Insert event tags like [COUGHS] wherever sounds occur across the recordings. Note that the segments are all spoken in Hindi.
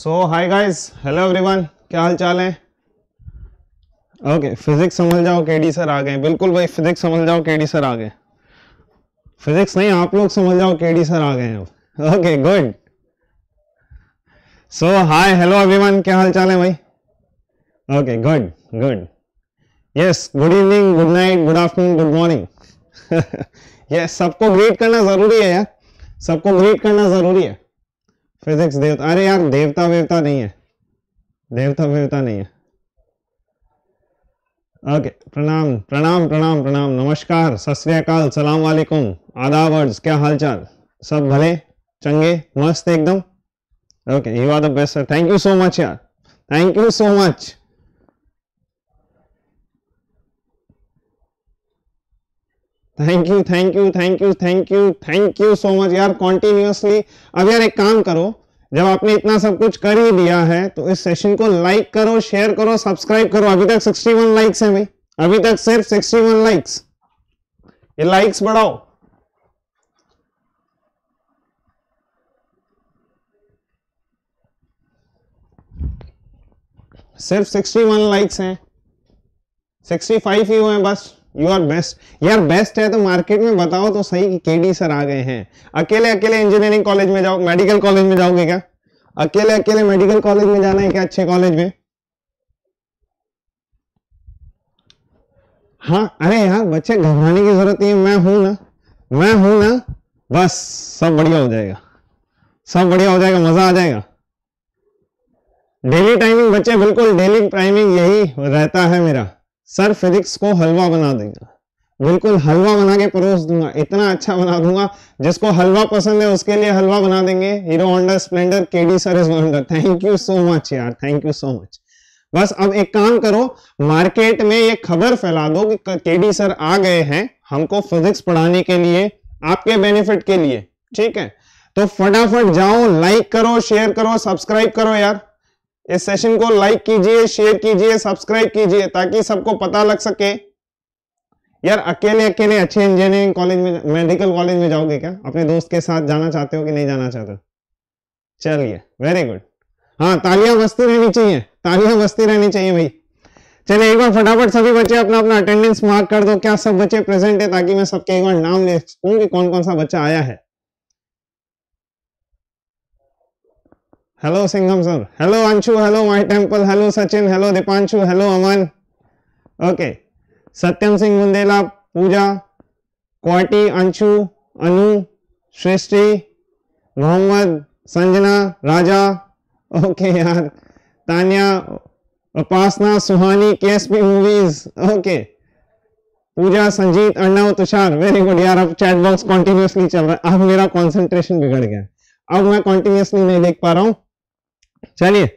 सो हाय गाइस हेलो एवरीवन क्या हाल चाल है ओके फिजिक्स समझ जाओ केडी सर आ गए बिल्कुल भाई फिजिक्स समझ जाओ केडी सर आ गए फिजिक्स नहीं आप लोग समझ जाओ केडी सर आ गए अब okay good so hi hello everyone क्या हाल चाल है भाई okay good good yes good evening good night good afternoon good morning yes सबको ग्रीट करना जरूरी है यार सबको ग्रीट करना जरूरी है फिजिक्स देवता अरे यार देवता वेवता नहीं है देवता वेवता नहीं है ओके okay, प्रणाम प्रणाम प्रणाम प्रणाम नमस्कार सत्याकाल सलाम वालेकुम आदाब अर्ज क्या हालचाल सब भले चंगे मस्त एकदम okay you are the best thank you so much यार thank you so much thank you thank you thank you thank you thank you so much यार कॉन्टिन्यूसली अब यार एक काम करो जब आपने इतना सब कुछ कर ही दिया है तो इस सेशन को लाइक करो शेयर करो सब्सक्राइब करो अभी तक 61 लाइक्स है भाई अभी तक सिर्फ 61 लाइक्स ये लाइक्स बढ़ाओ सिर्फ 61 लाइक्स हैं 65 ही हुए हैं बस यू आर बेस्ट यार बेस्ट है तो मार्केट में बताओ तो सही कि डी सर आ गए हैं अकेले अकेले इंजीनियरिंग कॉलेज में जाओ मेडिकल कॉलेज में जाओगे क्या अकेले अकेले मेडिकल कॉलेज में जाना है क्या अच्छे कॉलेज में हाँ अरे यार बच्चे घबराने की जरूरत नहीं है मैं हूं ना मैं हूं ना बस सब बढ़िया हो जाएगा सब बढ़िया हो जाएगा मजा आ जाएगा डेली टाइमिंग बच्चे बिल्कुल डेली टाइमिंग यही रहता है मेरा सर फिजिक्स को हलवा बना देगा बिल्कुल हलवा बना के परोस दूंगा इतना अच्छा बना दूंगा जिसको हलवा पसंद है उसके लिए हलवा बना देंगे Hero Honda Splendor K D sir is Honda thank you so much यार थैंक यू सो मच बस अब एक काम करो मार्केट में ये खबर फैला दो कि के डी सर आ गए हैं हमको फिजिक्स पढ़ाने के लिए आपके बेनिफिट के लिए ठीक है तो फटाफट जाओ लाइक करो शेयर करो सब्सक्राइब करो यार इस सेशन को लाइक कीजिए शेयर कीजिए सब्सक्राइब कीजिए ताकि सबको पता लग सके यार अकेले अकेले अच्छे इंजीनियरिंग कॉलेज में मेडिकल कॉलेज में जाओगे क्या अपने दोस्त के साथ जाना चाहते हो कि नहीं जाना चाहते हो चलिए वेरी गुड हाँ तालियां बस्ती रहनी चाहिए तालियां बस्ती रहनी चाहिए भाई चलिए एक बार फटाफट सभी बच्चे अपना अपना अटेंडेंस मार्क कर दो क्या सब बच्चे प्रेजेंट है ताकि मैं सबके एक बार नाम ले सकूँ कि कौन कौन सा बच्चा आया है hello Singham sir hello Anshu hello my temple hello Sachin hello Deepanshu hello Aman okay Satyam Singh Bundela Pooja क्वाटी अंशु अनु सृष्टि मोहम्मद संजना राजा ओके यार Tania Upasana Suhani P movies okay Pooja Sanjeet Arnav Tushar very good यार अब चैट बॉक्स कॉन्टिन्यूसली चल रहा है अब मेरा कॉन्सेंट्रेशन बिगड़ गया अब मैं कॉन्टिन्यूसली नहीं देख पा रहा हूँ चलिए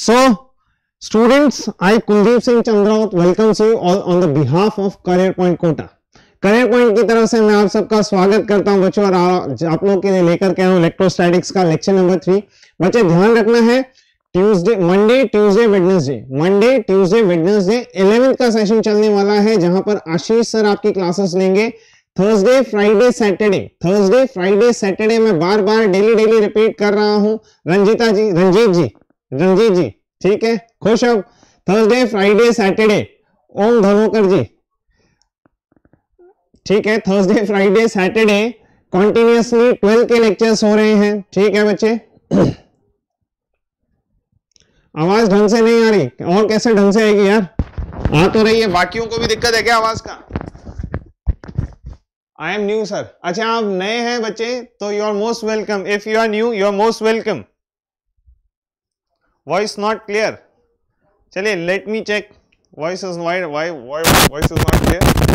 so students I Kuldeep Singh Chandrawat welcome you all on the behalf of career point Kota career point की तरफ से मैं आप सबका स्वागत करता हूं बच्चों और आप लोगों के लिए लेकर के इलेक्ट्रोस्टैटिक्स का लेक्चर नंबर थ्री बच्चे ध्यान रखना है Tuesday Monday Tuesday Wednesday Monday Tuesday Wednesday eleventh का सेशन चलने वाला है जहां पर आशीष सर आपकी क्लासेस लेंगे Thursday Friday Saturday Thursday Friday Saturday मैं बार बार डेली डेली रिपीट कर रहा हूं रंजीता जी रंजीत जी रंजीत जी ठीक है खुश हो Thursday Friday Saturday Om Dhanokar ji ठीक है Thursday Friday Saturday continuously twelve के लेक्चर्स हो रहे हैं ठीक है बच्चे आवाज ढंग से नहीं आ रही और कैसे ढंग से आएगी यार आ तो रही है बाकियों को भी दिक्कत है क्या आवाज का आई एम न्यू सर अच्छा आप नए हैं बच्चे तो you are most welcome if you are new you are most welcome voice not clear चलिए let me check voice is wide why voice is not clear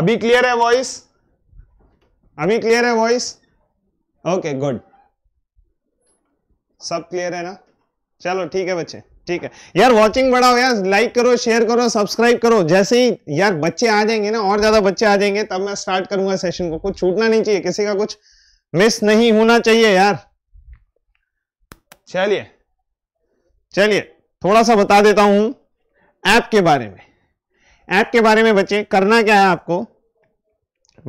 अभी क्लियर है वॉइस अभी क्लियर है वॉइस ओके गुड सब क्लियर है ना चलो ठीक है बच्चे ठीक है यार वॉचिंग बढ़ाओ यार लाइक करो शेयर करो सब्सक्राइब करो जैसे ही यार बच्चे आ जाएंगे ना और ज्यादा बच्चे आ जाएंगे तब मैं स्टार्ट करूंगा सेशन को कुछ छूटना नहीं चाहिए किसी का कुछ मिस नहीं होना चाहिए यार चलिए चलिए थोड़ा सा बता देता हूं ऐप के बारे में ऐप के बारे में बच्चे करना क्या है आपको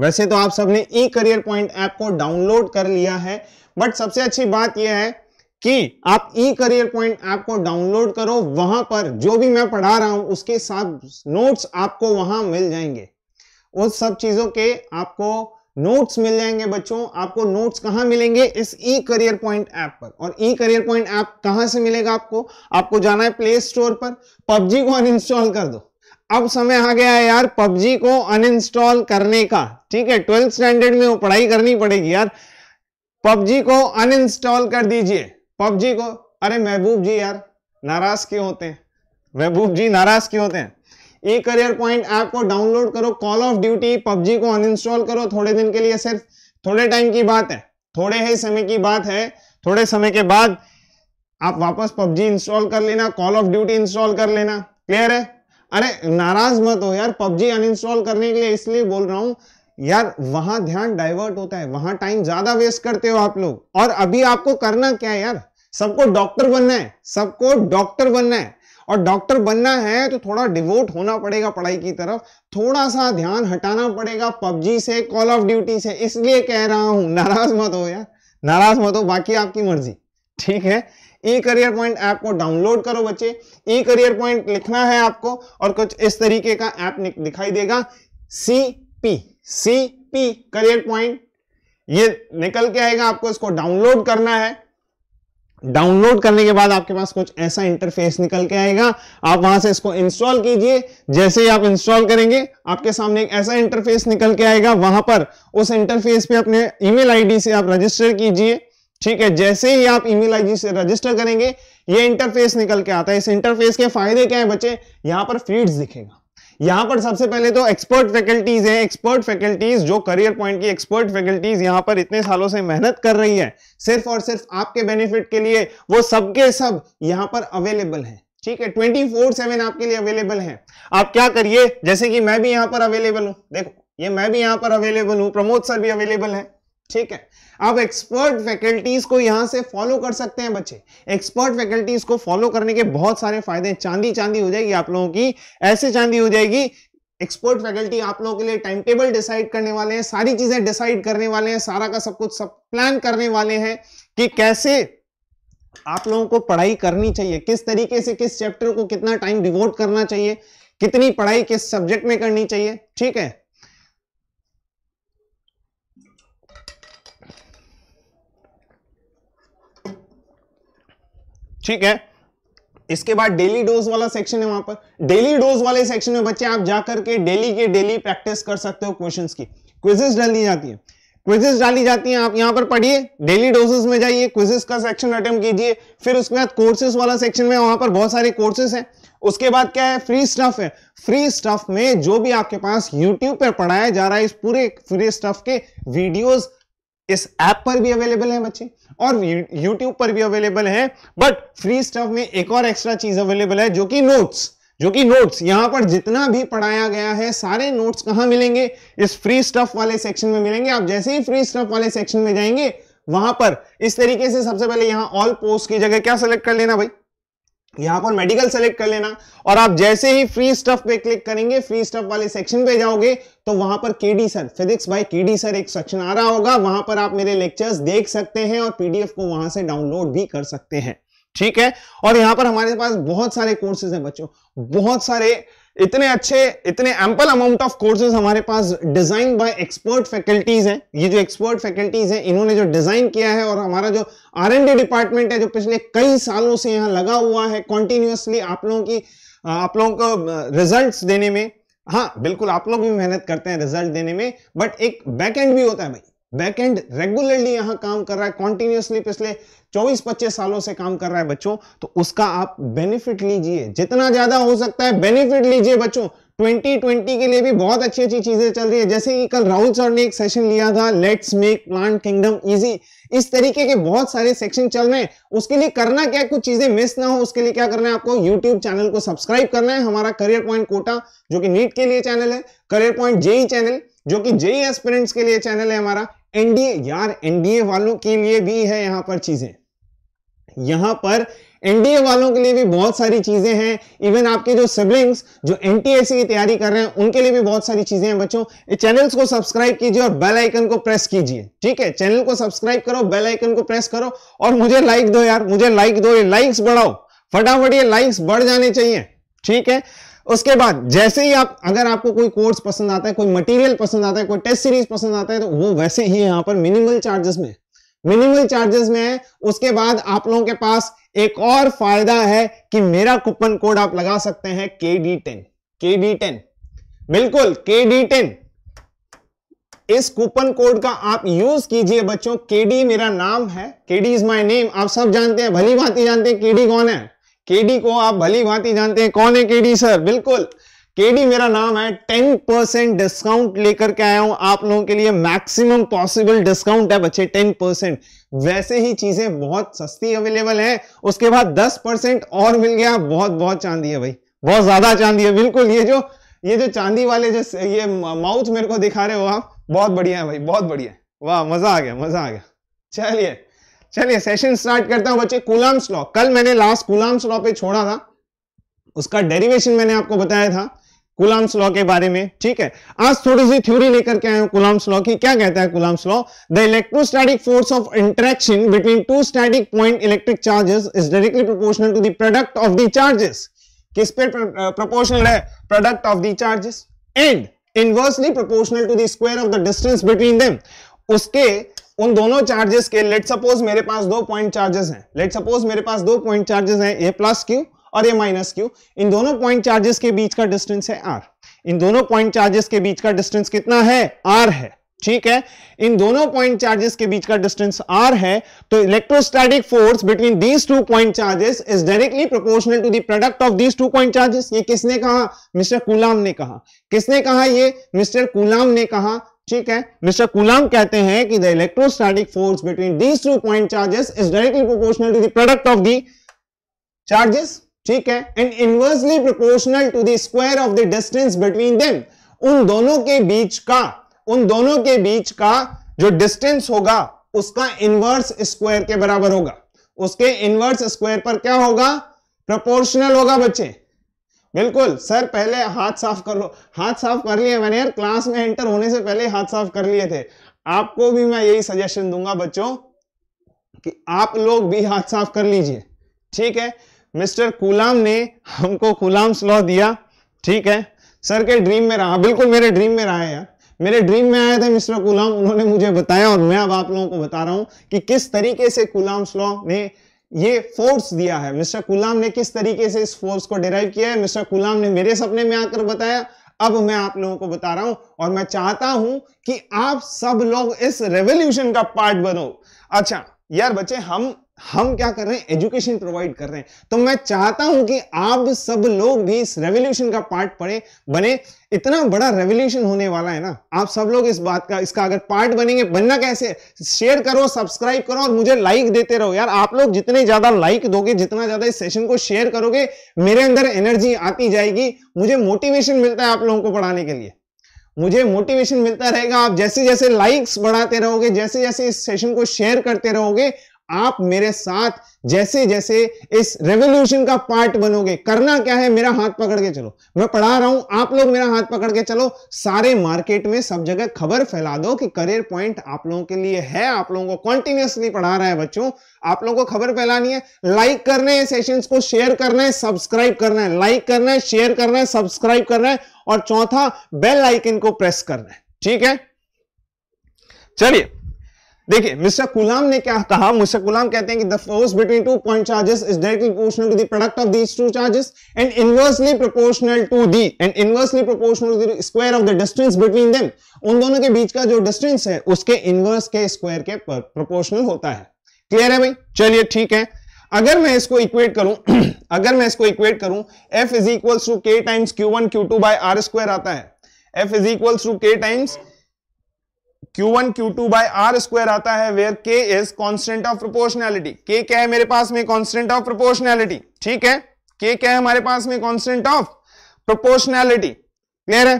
वैसे तो आप सबने ई करियर पॉइंट ऐप को डाउनलोड कर लिया है बट सबसे अच्छी बात यह है कि आप ई करियर पॉइंट ऐप को डाउनलोड करो वहां पर जो भी मैं पढ़ा रहा हूं उसके साथ नोट्स आपको वहां मिल जाएंगे उस सब चीजों के आपको नोट्स मिल जाएंगे बच्चों आपको नोट्स कहां मिलेंगे इस ई करियर पॉइंट ऐप पर और ई करियर पॉइंट ऐप कहां से मिलेगा आपको आपको जाना है प्ले स्टोर पर पबजी को अनइंस्टॉल कर दो अब समय आ गया है यार पबजी को अनइंस्टॉल करने का ठीक है ट्वेल्थ स्टैंडर्ड में वो पढ़ाई करनी पड़ेगी यार पबजी को अनइंस्टॉल कर दीजिए पबजी को अरे महबूब जी यार नाराज क्यों होते हैं महबूब जी नाराज क्यों होते हैं ई करियर पॉइंट ऐप को डाउनलोड करो कॉल ऑफ ड्यूटी पबजी को अनइंस्टॉल करो थोड़े दिन के लिए सिर्फ थोड़े टाइम की बात है थोड़े ही समय की बात है थोड़े समय के बाद आप वापस पबजी इंस्टॉल कर लेना कॉल ऑफ ड्यूटी इंस्टॉल कर लेना क्लियर है अरे नाराज मत हो यार पबजी अनइंस्टॉल करने के लिए इसलिए बोल रहा हूं यार वहां ध्यान डाइवर्ट होता है वहां टाइम ज्यादा वेस्ट करते हो आप लोग और अभी आपको करना क्या है यार सबको डॉक्टर बनना है सबको डॉक्टर बनना है और डॉक्टर बनना है तो थोड़ा डिवोट होना पड़ेगा पढ़ाई की तरफ थोड़ा सा ध्यान हटाना पड़ेगा पबजी से कॉल ऑफ ड्यूटी से इसलिए कह रहा हूं नाराज मत हो यार नाराज मत हो बाकी आपकी मर्जी ठीक है ई करियर पॉइंट ऐप को डाउनलोड करो बच्चे ई करियर पॉइंट लिखना है आपको और कुछ इस तरीके का ऐप दिखाई देगा C P C P career point ये निकल के आएगा आपको इसको डाउनलोड करना है डाउनलोड करने के बाद आपके पास कुछ ऐसा इंटरफेस निकल के आएगा आप वहां से इसको इंस्टॉल कीजिए जैसे ही आप इंस्टॉल करेंगे आपके सामने एक ऐसा इंटरफेस निकल के आएगा वहां पर उस इंटरफेस पे अपने ईमेल आईडी से आप रजिस्टर कीजिए ठीक है जैसे ही आप ईमेल आईडी से रजिस्टर करेंगे ये इंटरफेस निकल के आता है इस इंटरफेस के फायदे क्या है बच्चे यहां पर फीड्स दिखेगा यहां पर सबसे पहले तो एक्सपर्ट फैकल्टीज है एक्सपर्ट फैकल्टीज जो करियर पॉइंट की एक्सपर्ट फैकल्टीज यहां पर इतने सालों से मेहनत कर रही है सिर्फ और सिर्फ आपके बेनिफिट के लिए वो सबके सब यहां पर अवेलेबल है ठीक है ट्वेंटी फोर सेवन आपके लिए अवेलेबल है आप क्या करिए जैसे कि मैं भी यहां पर अवेलेबल हूं देखो ये मैं भी यहां पर अवेलेबल हूं प्रमोद सर भी अवेलेबल है ठीक है आप एक्सपर्ट फैकल्टीज को यहां से फॉलो कर सकते हैं बच्चे एक्सपर्ट फैकल्टीज को फॉलो करने के बहुत सारे फायदे चांदी चांदी हो जाएगी आप लोगों की ऐसे चांदी हो जाएगी एक्सपर्ट फैकल्टी आप लोगों के लिए टाइम टेबल डिसाइड करने वाले हैं सारी चीजें डिसाइड करने वाले हैं सारा का सब कुछ सब प्लान करने वाले हैं कि कैसे आप लोगों को पढ़ाई करनी चाहिए किस तरीके से किस चैप्टर को कितना टाइम डिवोट करना चाहिए कितनी पढ़ाई किस सब्जेक्ट में करनी चाहिए ठीक है ठीक है इसके बाद डेली डोज वाला सेक्शन है वहां पर डेली डोज वाले सेक्शन में बच्चे आप जाकर के डेली के डेली प्रैक्टिस कर सकते हो क्वेश्चंस की क्विजेस डाल दी जाती है क्विजेस डाली जाती हैं आप यहां पर पढ़िए डेली डोजेस में जाइए क्विजेस का सेक्शन अटेम्प कीजिए फिर उसके बाद कोर्सेज वाला सेक्शन में वहां पर बहुत सारे कोर्सेज हैं उसके बाद क्या है फ्री स्टफ है फ्री स्टफ में जो भी आपके पास यूट्यूब पर पढ़ाया जा रहा है इस पूरे फ्री स्टफ के वीडियोज इस ऐप पर भी अवेलेबल है बच्चे और यूट्यूब पर भी अवेलेबल है बट फ्री स्टफ में एक और एक्स्ट्रा चीज अवेलेबल है जो कि नोट्स जो कि नोट्स यहां पर जितना भी पढ़ाया गया है सारे नोट्स कहां मिलेंगे इस फ्री स्टफ वाले सेक्शन में मिलेंगे आप जैसे ही फ्री स्टफ वाले सेक्शन में जाएंगे वहां पर इस तरीके से सबसे पहले यहां ऑल पोस्ट की जगह क्या सेलेक्ट कर लेना भाई यहां पर मेडिकल सेलेक्ट कर लेना और आप जैसे ही फ्री स्टफ पे क्लिक करेंगे फ्री स्टफ वाले सेक्शन पे जाओगे तो वहां पर KD sir physics by KD sir एक सेक्शन आ रहा होगा वहां पर आप मेरे लेक्चर्स देख सकते हैं और पीडीएफ को वहां से डाउनलोड भी कर सकते हैं ठीक है और यहां पर हमारे पास बहुत सारे कोर्सेज हैं बच्चों बहुत सारे इतने अच्छे इतने एम्पल अमाउंट ऑफ कोर्सेज हमारे पास डिजाइन बाय एक्सपर्ट फैकल्टीज हैं ये जो एक्सपर्ट फैकल्टीज हैं इन्होंने जो डिजाइन किया है और हमारा जो आर एन डी डिपार्टमेंट है जो पिछले कई सालों से यहाँ लगा हुआ है कॉन्टिन्यूसली आप लोगों की आप लोगों को रिजल्ट देने में हाँ बिल्कुल आप लोग भी मेहनत करते हैं रिजल्ट देने में बट एक बैक एंड भी होता है भाई बैकएंड रेगुलरली यहां काम कर रहा है कॉन्टिन्यूसली पिछले 24-25 सालों से काम कर रहा है बच्चों तो उसका आप बेनिफिट लीजिए जितना ज्यादा हो सकता है बेनिफिट लीजिए बच्चों 2020 के लिए भी बहुत अच्छी अच्छी चीजें चल रही है जैसे कि कल राहुल सर ने एक सेशन लिया था let's make plant kingdom easy इस तरीके के बहुत सारे सेक्शन चल रहे हैं उसके लिए करना क्या कुछ चीजें मिस ना हो उसके लिए क्या करना है आपको यूट्यूब चैनल को सब्सक्राइब करना है हमारा करियर पॉइंट कोटा जो कि नीट के लिए चैनल है करियर पॉइंट जेई चैनल जो कि जेई एस्पिरेंट्स e के लिए चैनल है हमारा एनडीए यार एनडीए वालों के लिए भी है यहां पर चीजें यहां पर एनडीए वालों के लिए भी बहुत सारी चीजें हैं इवन आपके जो सिबलिंग्स जो एनटीएसी की तैयारी कर रहे हैं उनके लिए भी बहुत सारी चीजें हैं बच्चों चैनल्स को सब्सक्राइब कीजिए और बेल आइकन को प्रेस कीजिए ठीक है चैनल को सब्सक्राइब करो बेल आइकन को प्रेस करो और मुझे लाइक दो यार मुझे लाइक दो लाइक्स बढ़ाओ फटाफट ये लाइक्स बढ़ जाने चाहिए ठीक है उसके बाद जैसे ही आप अगर आपको कोई कोर्स पसंद आता है कोई मटेरियल पसंद आता है कोई टेस्ट सीरीज पसंद आता है तो वो वैसे ही यहाँ पर मिनिमल चार्जेस में मिनिमल चार्जेस में है उसके बाद आप लोगों के पास एक और फायदा है कि मेरा कूपन कोड आप लगा सकते हैं K D ten K D ten बिल्कुल के डी टेन इस कूपन कोड का आप यूज कीजिए बच्चों के डी मेरा नाम है के डी इज माई नेम आप सब जानते हैं भली भांति जानते हैं के डी कौन है केडी को आप भली भांति जानते हैं कौन है केडी सर बिल्कुल केडी मेरा नाम है टेन परसेंट डिस्काउंट लेकर के आया हूं आप लोगों के लिए मैक्सिमम पॉसिबल डिस्काउंट है बच्चे टेन परसेंट वैसे ही चीजें बहुत सस्ती अवेलेबल है उसके बाद दस परसेंट और मिल गया बहुत बहुत चांदी है भाई बहुत ज्यादा चांदी है बिल्कुल ये जो ये जो चांदी वाले जो ये माउथ मेरे को दिखा रहे हो आप बहुत बढ़िया है भाई बहुत बढ़िया वाह मजा आ गया मजा आ गया चलिए चलिए सेशन स्टार्ट करता हूं बच्चे कुलाम्स लॉ कल मैंने लास्ट कुलाम्स लॉ पे छोड़ा था उसका डेरिवेशन मैंने आपको बताया था कुलाम्स लॉ के बारे में ठीक है आज थोड़ी सी थ्योरी लेकर के आए हूं कुलाम्स लॉ की क्या कहता है Coulomb's law the electrostatic force of interaction between two static point electric charges is directly proportional to the product of the charges किस पे प्रोपोर्शनल है product of the charges and inversely proportional to the square of the distance between them उसके उन दोनों चार्जेस के लेट सपोज मेरे पास दो पॉइंट चार्जेस हैं लेट सपोज मेरे पास दो पॉइंट चार्जेस हैं ए प्लस क्यू और ए माइनस क्यू इन दोनों पॉइंट चार्जेस के बीच का डिस्टेंस है आर इन दोनों पॉइंट चार्जेस के बीच का डिस्टेंस कितना है आर है ठीक है इन दोनों पॉइंट चार्जेस के बीच का डिस्टेंस आर है तो electrostatic force between these two point charges is directly proportional to the product of these two point charges ये किसने कहा मिस्टर कुलाम ने कहा किसने कहा ये मिस्टर कुलाम ने कहा ठीक है मिस्टर कुलाम कहते हैं कि the electrostatic force between these two point charges is directly proportional to the product of the charges ठीक है and inversely proportional to the square of the distance between them उन दोनों के बीच का उन दोनों के बीच का जो डिस्टेंस होगा उसका इनवर्स स्क्वायर के बराबर होगा उसके इनवर्स स्क्वायर पर क्या होगा प्रोपोर्शनल होगा बच्चे बिल्कुल सर पहले हाथ साफ कर लो हाथ साफ कर लिए मैंने यार क्लास में एंटर होने से पहले हाथ साफ कर लिए थे आपको भी मैं यही सजेशन दूंगा बच्चों कि आप लोग भी हाथ साफ कर लीजिए ठीक है मिस्टर कुलाम ने हमको कुलाम स्लॉ दिया ठीक है सर के ड्रीम में रहा बिल्कुल मेरे ड्रीम में रहा है यार मेरे ड्रीम में आए थे मिस्टर कुलाम उन्होंने मुझे बताया और मैं अब आप लोगों को बता रहा हूं कि किस तरीके से कुलाम स्लॉ ने ये फोर्स दिया है मिस्टर कुलाम ने किस तरीके से इस फोर्स को डिराइव किया है मिस्टर कुलाम ने मेरे सपने में आकर बताया अब मैं आप लोगों को बता रहा हूं और मैं चाहता हूं कि आप सब लोग इस रेवोल्यूशन का पार्ट बनो अच्छा यार बच्चे हम हम क्या कर रहे हैं एजुकेशन प्रोवाइड कर रहे हैं तो मैं चाहता हूं कि आप सब लोग भी इस रेवोल्यूशन का पार्ट पढ़े बने इतना बड़ा रेवोल्यूशन होने वाला है ना आप सब लोग इस बात का इसका अगर पार्ट बनेंगे बनना कैसे शेयर करो सब्सक्राइब करो और मुझे लाइक देते रहो यार आप लोग जितने ज्यादा लाइक दोगे जितना ज्यादा इस सेशन को शेयर करोगे मेरे अंदर एनर्जी आती जाएगी मुझे मोटिवेशन मिलता है आप लोगों को पढ़ाने के लिए मुझे मोटिवेशन मिलता रहेगा आप जैसे जैसे लाइक्स बढ़ाते रहोगे जैसे जैसे इस सेशन को शेयर करते रहोगे आप मेरे साथ जैसे जैसे इस रेवोल्यूशन का पार्ट बनोगे करना क्या है मेरा हाथ पकड़ के चलो मैं पढ़ा रहा हूं आप लोग मेरा हाथ पकड़ के चलो सारे मार्केट में सब जगह खबर फैला दो कि करियर पॉइंट आप लोगों के लिए है आप लोगों को कॉन्टिन्यूसली पढ़ा रहा है बच्चों आप लोगों को खबर फैलानी है लाइक करना है सेशन को शेयर करना है सब्सक्राइब करना है लाइक करना है शेयर करना है सब्सक्राइब करना है और चौथा बेल आइकन को प्रेस करना है ठीक है चलिए देखिए मिस्टर कुलाम ने क्या कहा मिस्टर कुलाम कहते हैं कि the force between two point charges is directly proportional to the product of these two charges and inversely proportional to the and inversely proportional to the square of the distance between them उन दोनों के बीच का जो डिस्टेंस है उसके इनवर्स के स्क्वायर के प्रोपोर्शनल होता है क्लियर है भाई चलिए ठीक है अगर मैं इसको इक्वेट करूं [CLEARS THROAT] अगर मैं इसको इक्वेट करूं f is equal to K times Q one Q two by are square आता है f is equal to K times Q1 Q2 two by are square आता है where K is constant of proportionality K क्या है मेरे पास में कॉन्स्टेंट ऑफ प्रोपोर्शनैलिटी ठीक है K क्या है हमारे पास में कॉन्स्टेंट ऑफ प्रोपोर्शनैलिटी क्लियर है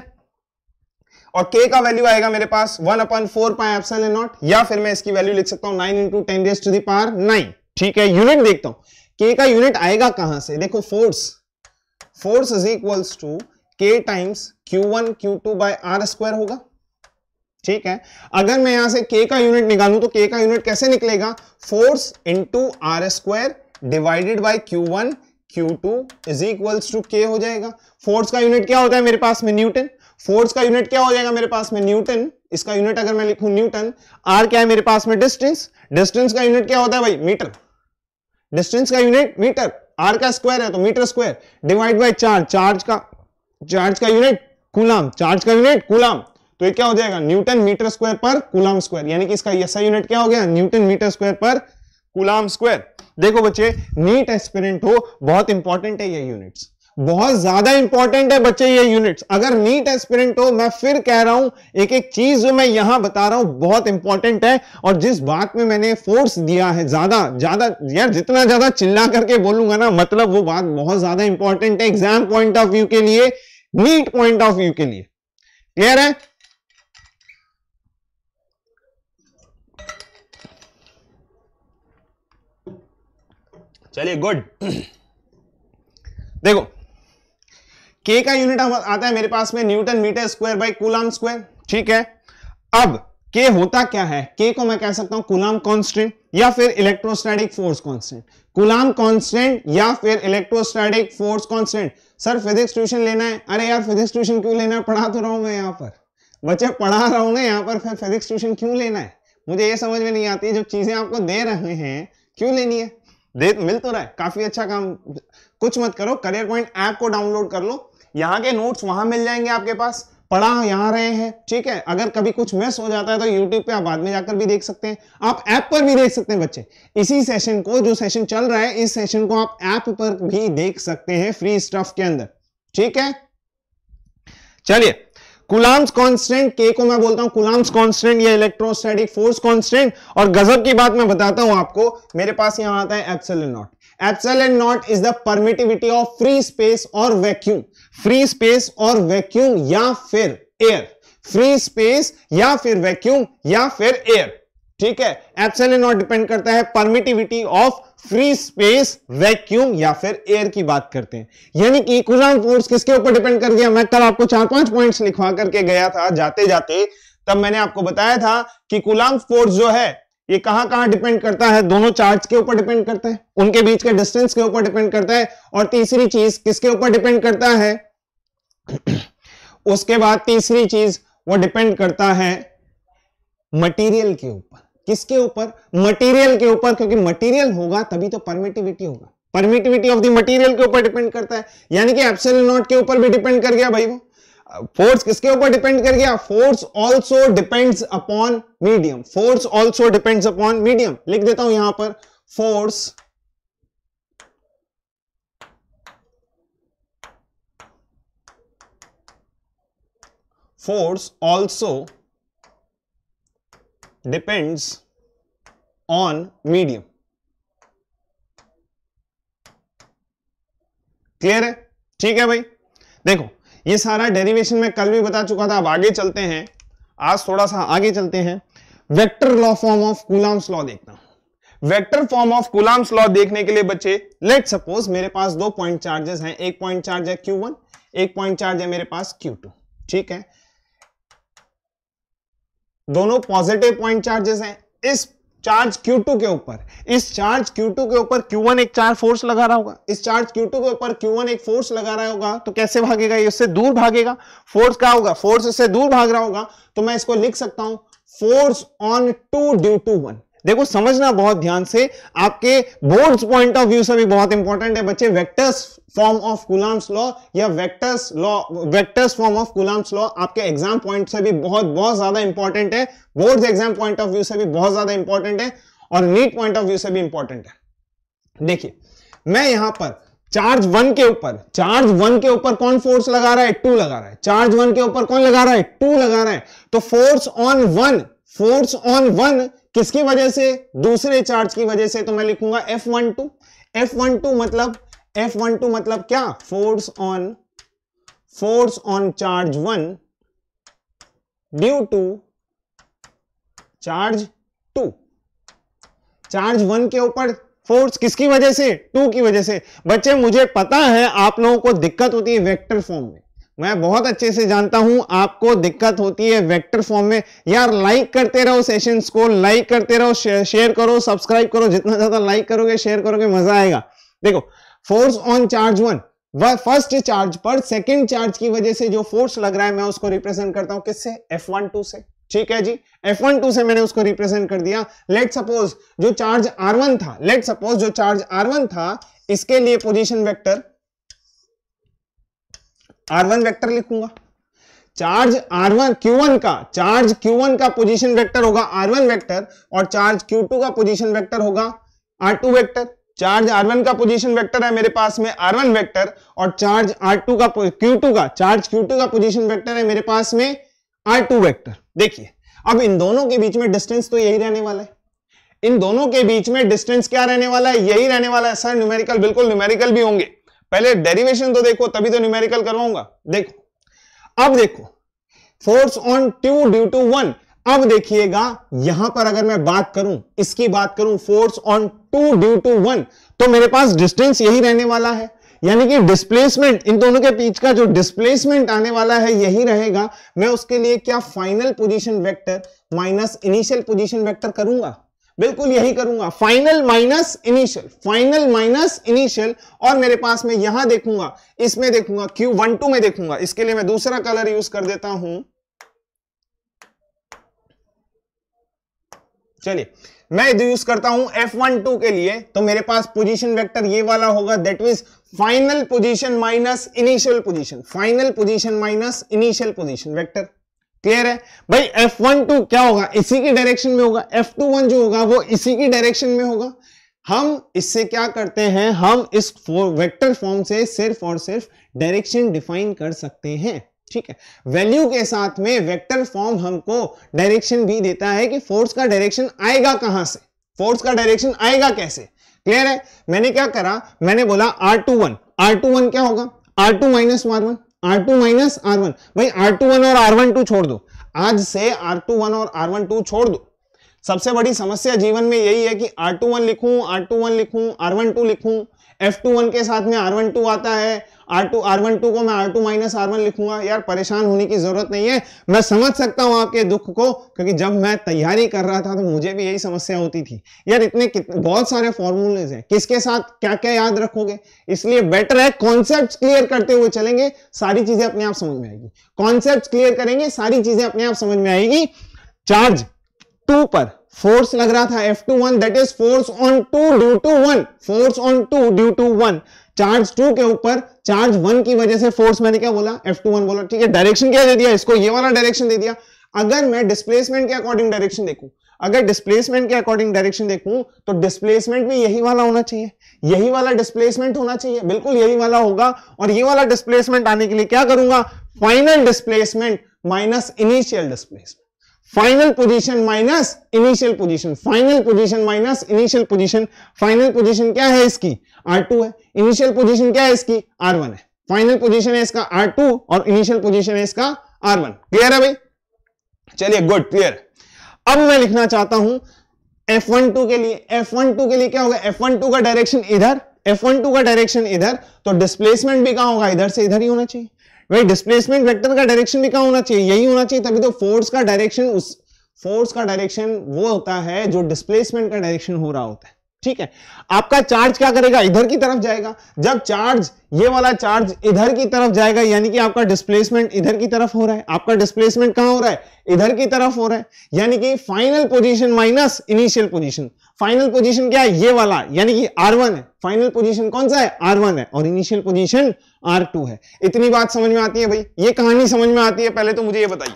और K का वैल्यू आएगा मेरे पास one upon four pi epsilon naught या फिर मैं इसकी वैल्यू लिख सकता हूं नाइन इंटू टेन डेज टू दावर नाइन ठीक है यूनिट देखता हूं K का यूनिट आएगा कहां से देखो force force is equals to K times Q1 Q2 by are square होगा ठीक है अगर मैं यहां से के का यूनिट निकालू तो के का यूनिट कैसे निकलेगा force into r square divided by q one Q two is equals to K हो जाएगा फोर्स का यूनिट क्या होता है मेरे पास में न्यूटन फोर्स का यूनिट क्या हो जाएगा मेरे पास में न्यूटन इसका यूनिट अगर मैं लिखूं न्यूटन आर क्या है मेरे पास में डिस्टेंस डिस्टेंस का यूनिट क्या होता है भाई मीटर डिस्टेंस का यूनिट मीटर आर का स्क्वायर है तो meter square divide by charge charge का चार्ज का यूनिट कूलाम चार्ज का यूनिट कूलाम तो ये क्या हो जाएगा न्यूटन मीटर स्क्वायर पर कुलाम स्क्वायर यानी कि इसका ऐसा यूनिट क्या हो गया न्यूटन मीटर स्क्वायर पर कुलाम स्क्वायर देखो बच्चे नीट एस्पिरेंट हो बहुत इंपॉर्टेंट है ये यूनिट्स बहुत ज्यादा इंपॉर्टेंट है बच्चे ये यूनिट्स अगर नीट एस्पिरेंट हो मैं फिर कह रहा हूं एक एक चीज जो मैं यहां बता रहा हूं बहुत इंपॉर्टेंट है और जिस बात में मैंने फोर्स दिया है ज्यादा ज्यादा यार जितना ज्यादा चिल्ला करके बोलूंगा ना मतलब वो बात बहुत ज्यादा इंपॉर्टेंट है एग्जाम पॉइंट ऑफ व्यू के लिए नीट पॉइंट ऑफ व्यू के लिए क्लियर है चलिए गुड देखो के का यूनिट आता है मेरे पास में newton meter square by coulomb square ठीक है अब के होता क्या है के को मैं कह सकता हूं कूलाम कांस्टेंट या फिर electrostatic force constant coulomb constant या फिर electrostatic force constant sir physics tuition लेना है अरे यार फिजिक्स ट्यूशन क्यों लेना है पढ़ा तो रहा हूं मैं यहाँ पर बच्चे पढ़ा रहा हूं ना यहाँ पर फिर फिजिक्स ट्यूशन क्यों लेना है मुझे ये समझ में नहीं आती जो चीजें आपको दे रहे हैं क्यों लेनी है देख मिल तो रहा है काफी अच्छा काम कुछ मत करो करियर पॉइंट ऐप को डाउनलोड कर लो यहाँ के नोट्स वहां मिल जाएंगे आपके पास पढ़ा यहाँ रहे हैं ठीक है अगर कभी कुछ मिस हो जाता है तो यूट्यूब पे आप बाद में जाकर भी देख सकते हैं आप ऐप पर भी देख सकते हैं बच्चे इसी सेशन को जो सेशन चल रहा है इस सेशन को आप ऐप पर भी देख सकते हैं फ्री स्टफ के अंदर ठीक है चलिए कुलांस कांस्टेंट के को मैं बोलता हूं कुलांस कांस्टेंट या इलेक्ट्रोस्टैटिक फोर्स कांस्टेंट और गजब की बात मैं बताता हूं आपको मेरे पास यहां आता है and naught and naught is the permittivity of free space और वैक्यूम फ्री स्पेस और वैक्यूम या फिर एयर फ्री स्पेस या फिर वैक्यूम या फिर एयर ठीक है एप्सलन नॉट डिपेंड करता है permittivity of free space vacuum या फिर एयर की बात करते हैं यानी कि कुलाम फोर्स किसके ऊपर डिपेंड कर गया मैं कल आपको चार पांच पॉइंट्स लिखवा करके गया था जाते जाते तब मैंने आपको बताया था कि कुलाम फोर्स जो है ये कहां कहां डिपेंड करता है दोनों चार्ज के ऊपर डिपेंड करता है उनके बीच के डिस्टेंस के ऊपर डिपेंड करता है और तीसरी चीज किसके ऊपर डिपेंड करता है उसके बाद तीसरी चीज वो डिपेंड करता है मटेरियल के ऊपर किसके ऊपर मटेरियल के ऊपर क्योंकि मटेरियल होगा तभी तो परमिटिविटी होगा परमिटिविटी ऑफ द मटेरियल के ऊपर डिपेंड करता है यानी कि एप्सिलॉन नॉट के ऊपर भी डिपेंड कर गया भाई वो फोर्स किसके ऊपर डिपेंड कर गया force also depends upon medium force also depends upon medium लिख देता हूं यहां पर force force also depends on medium clear है ठीक है भाई देखो ये सारा डेरिवेशन मैं कल भी बता चुका था अब आगे चलते हैं आज थोड़ा सा आगे चलते हैं vector law form of Coulomb's law देखना vector form of Coulomb's law देखने के लिए बच्चे लेट सपोज मेरे पास दो पॉइंट चार्जेस हैं एक पॉइंट चार्ज है क्यू वन एक पॉइंट चार्ज है मेरे पास क्यू टू ठीक है दोनों पॉजिटिव पॉइंट चार्जेस हैं इस चार्ज Q2 के ऊपर इस चार्ज Q2 के ऊपर Q1 एक चार्ज फोर्स लगा रहा होगा इस चार्ज Q2 के ऊपर Q1 एक फोर्स लगा रहा होगा तो कैसे भागेगा ये उससे दूर भागेगा फोर्स क्या होगा फोर्स इससे दूर भाग रहा होगा तो मैं इसको लिख सकता हूं force on two due to one देखो समझना बहुत ध्यान से आपके बोर्ड पॉइंट ऑफ व्यू से भी बहुत इंपॉर्टेंट है बच्चे vectors form of Coulomb's law या vectors law vectors form of Coulomb's law आपके एग्जाम पॉइंट से भी बहुत बहुत ज्यादा इंपॉर्टेंट है board exam point of view से भी बहुत ज्यादा इंपॉर्टेंट है और नीट पॉइंट ऑफ व्यू से भी इंपॉर्टेंट है देखिए मैं यहां पर चार्ज वन के ऊपर चार्ज वन के ऊपर कौन फोर्स लगा रहा है टू लगा रहा है चार्ज वन के ऊपर कौन लगा रहा है टू लगा रहा है तो force on one force on one किसकी वजह से दूसरे चार्ज की वजह से तो मैं लिखूंगा F one two F one two मतलब एफ वन टू मतलब क्या force on force on charge one due to charge two charge one के ऊपर फोर्स किसकी वजह से टू की वजह से बच्चे मुझे पता है आप लोगों को दिक्कत होती है वेक्टर फॉर्म में मैं बहुत अच्छे से जानता हूं आपको दिक्कत होती है वेक्टर फॉर्म में यार लाइक करते रहो सेशंस को लाइक करते रहो शेयर, करो सब्सक्राइब करो जितना ज्यादा लाइक करोगे शेयर करोगे मजा आएगा देखो फोर्स ऑन चार्ज वन वह फर्स्ट चार्ज पर सेकंड चार्ज की वजह से जो फोर्स लग रहा है मैं उसको रिप्रेजेंट करता हूं किससे एफ वन टू से ठीक है जी एफ वन टू से मैंने उसको रिप्रेजेंट कर दिया लेट सपोज जो चार्ज आर वन था लेट सपोज जो चार्ज आर वन था इसके लिए position vector r one vector लिखूंगा charge r one q one का चार्ज क्यू वन का पोजिशन वैक्टर होगा आर वन वैक्टर और चार्ज क्यू टू का पोजिशन वैक्टर होगा r two vector charge R1 का पोजीशन वेक्टर है मेरे पास में R1 वेक्टर और चार्ज R2 का Q2 का चार्ज Q2 का पोजीशन वेक्टर है मेरे पास में R2 वेक्टर देखिए अब इन दोनों के बीच में डिस्टेंस तो यही रहने वाला है इन दोनों के बीच में डिस्टेंस क्या रहने वाला है यही रहने वाला है सर न्यूमेरिकल बिल्कुल न्यूमेरिकल भी होंगे पहले डेरिवेशन तो देखो तभी तो न्यूमेरिकल करवाऊंगा देखो अब देखो force on two due to one अब देखिएगा यहां पर अगर मैं बात करूं इसकी बात करूं force on two due to one तो मेरे पास डिस्टेंस यही रहने वाला है यानी कि डिस्प्लेसमेंट इन दोनों के बीच का जो डिस्प्लेसमेंट आने वाला है यही रहेगा मैं उसके लिए क्या final position vector minus initial position vector करूंगा बिल्कुल यही करूंगा final minus initial final minus initial और मेरे पास में यहां देखूंगा इसमें देखूंगा क्यू वन टू में देखूंगा इसके लिए मैं दूसरा कलर यूज कर देता हूं चलिए मैं यूज करता हूं F12 के लिए तो मेरे पास पोजीशन वेक्टर ये वाला होगा that mean final position minus initial position final position minus initial position vector clear है भाई एफ वन टू क्या होगा इसी की डायरेक्शन में होगा एफ टू वन जो होगा वो इसी की डायरेक्शन में होगा हम इससे क्या करते हैं हम इस वेक्टर फॉर्म से सिर्फ और सिर्फ डायरेक्शन डिफाइन कर सकते हैं ठीक है वैल्यू के साथ में वेक्टर फॉर्म हमको डायरेक्शन भी देता है कि फोर्स का डायरेक्शन आएगा कहां से फोर्स का डायरेक्शन आएगा कैसे क्लियर है मैंने क्या करा मैंने बोला r two one r two one क्या होगा r two minus are one r two minus are one भाई आर टू वन और आर वन टू छोड़ दो आज से आर टू वन और आर वन टू छोड़ दो सबसे बड़ी समस्या जीवन में यही है कि आर टू वन लिखू आर टू वन लिखू आर वन टू लिखूं एफ टू वन के साथ में आर वन टू आता है वन टू को मैं टू माइनस वन लिखूंगा यार परेशान होने की जरूरत नहीं है मैं समझ सकता हूं आपके दुख को क्योंकि जब मैं तैयारी कर रहा था तो मुझे भी यही समस्या होती थी यार इतने बहुत सारे फॉर्मूलेज हैं किसके साथ क्या क्या याद रखोगे इसलिए बेटर है कॉन्सेप्ट क्लियर करते हुए चलेंगे सारी चीजें अपने आप समझ में आएगी कॉन्सेप्ट क्लियर करेंगे सारी चीजें अपने आप समझ में आएगी चार्ज टू पर फोर्स लग रहा था F two one that is force on two due to one force on two due to one charge two के ऊपर चार्ज वन की वजह से फोर्स मैंने क्या बोला एफ टू वन बोला ठीक है डायरेक्शन क्या दे दिया इसको ये वाला डायरेक्शन दे दिया अगर मैं डिस्प्लेसमेंट के अकॉर्डिंग डायरेक्शन देखूं अगर डिस्प्लेसमेंट के अकॉर्डिंग डायरेक्शन देखूं तो डिस्प्लेसमेंट भी यही वाला होना चाहिए यही वाला डिस्प्लेसमेंट होना चाहिए बिल्कुल यही वाला होगा और ये वाला डिस्प्लेसमेंट आने के लिए क्या करूंगा final displacement minus initial displacement final position minus initial position final position minus initial position final position क्या है इसकी आर टू है इनिशियल पोजीशन क्या है इसकी आर वन है फाइनल पोजीशन है इसका आर टू और इनिशियल पोजीशन है इसका आर वन क्लियर है भाई चलिए गुड क्लियर अब मैं लिखना चाहता हूं एफ वन टू के लिए एफ वन टू के लिए क्या होगा एफ वन टू का डायरेक्शन इधर एफ वन टू का डायरेक्शन इधर तो डिस्प्लेसमेंट भी कहा होगा इधर से इधर ही होना चाहिए भाई डिस्प्लेसमेंट वेक्टर का डायरेक्शन भी क्या होना चाहिए यही होना चाहिए तभी तो फोर्स का डायरेक्शन उस फोर्स का डायरेक्शन वो होता है जो डिस्प्लेसमेंट का डायरेक्शन हो रहा होता है ठीक है आपका चार्ज क्या करेगा इधर की तरफ जाएगा जब चार्ज ये वाला चार्ज इधर की तरफ जाएगा यानी कि आपका डिस्प्लेसमेंट इधर की तरफ हो रहा है आपका डिस्प्लेसमेंट कहां हो रहा है इधर की तरफ हो रहा है यानी कि final position minus initial position final position क्या है ये वाला यानी कि आर है फाइनल पोजिशन कौन सा है आर है और इनिशियल पोजिशन आर टू है इतनी बात समझ में आती है भाई ये कहानी समझ में आती है पहले तो मुझे ये बताइए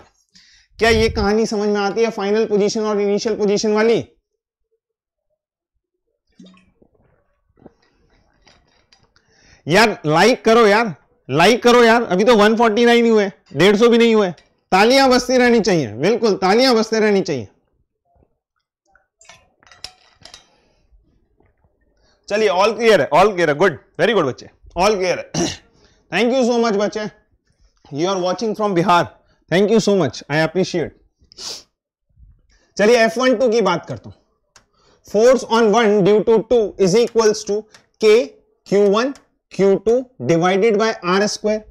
क्या ये कहानी समझ में आती है फाइनल पोजीशन और इनिशियल पोजीशन वाली यार लाइक करो यार लाइक करो यार अभी तो 149 नाइन हुए डेढ़ सौ भी नहीं हुए तालियां बजती रहनी चाहिए बिल्कुल तालियां बसते रहनी चाहिए चलिए ऑल क्लियर है ऑल क्लियर है गुड वेरी गुड बच्चे ऑल क्लियर है थैंक यू सो मच बच्चे you are watching from Bihar thank you so much I appreciate चलिए F12 की बात करता हूं force on one due to two is equals to के q one Q two divided by are square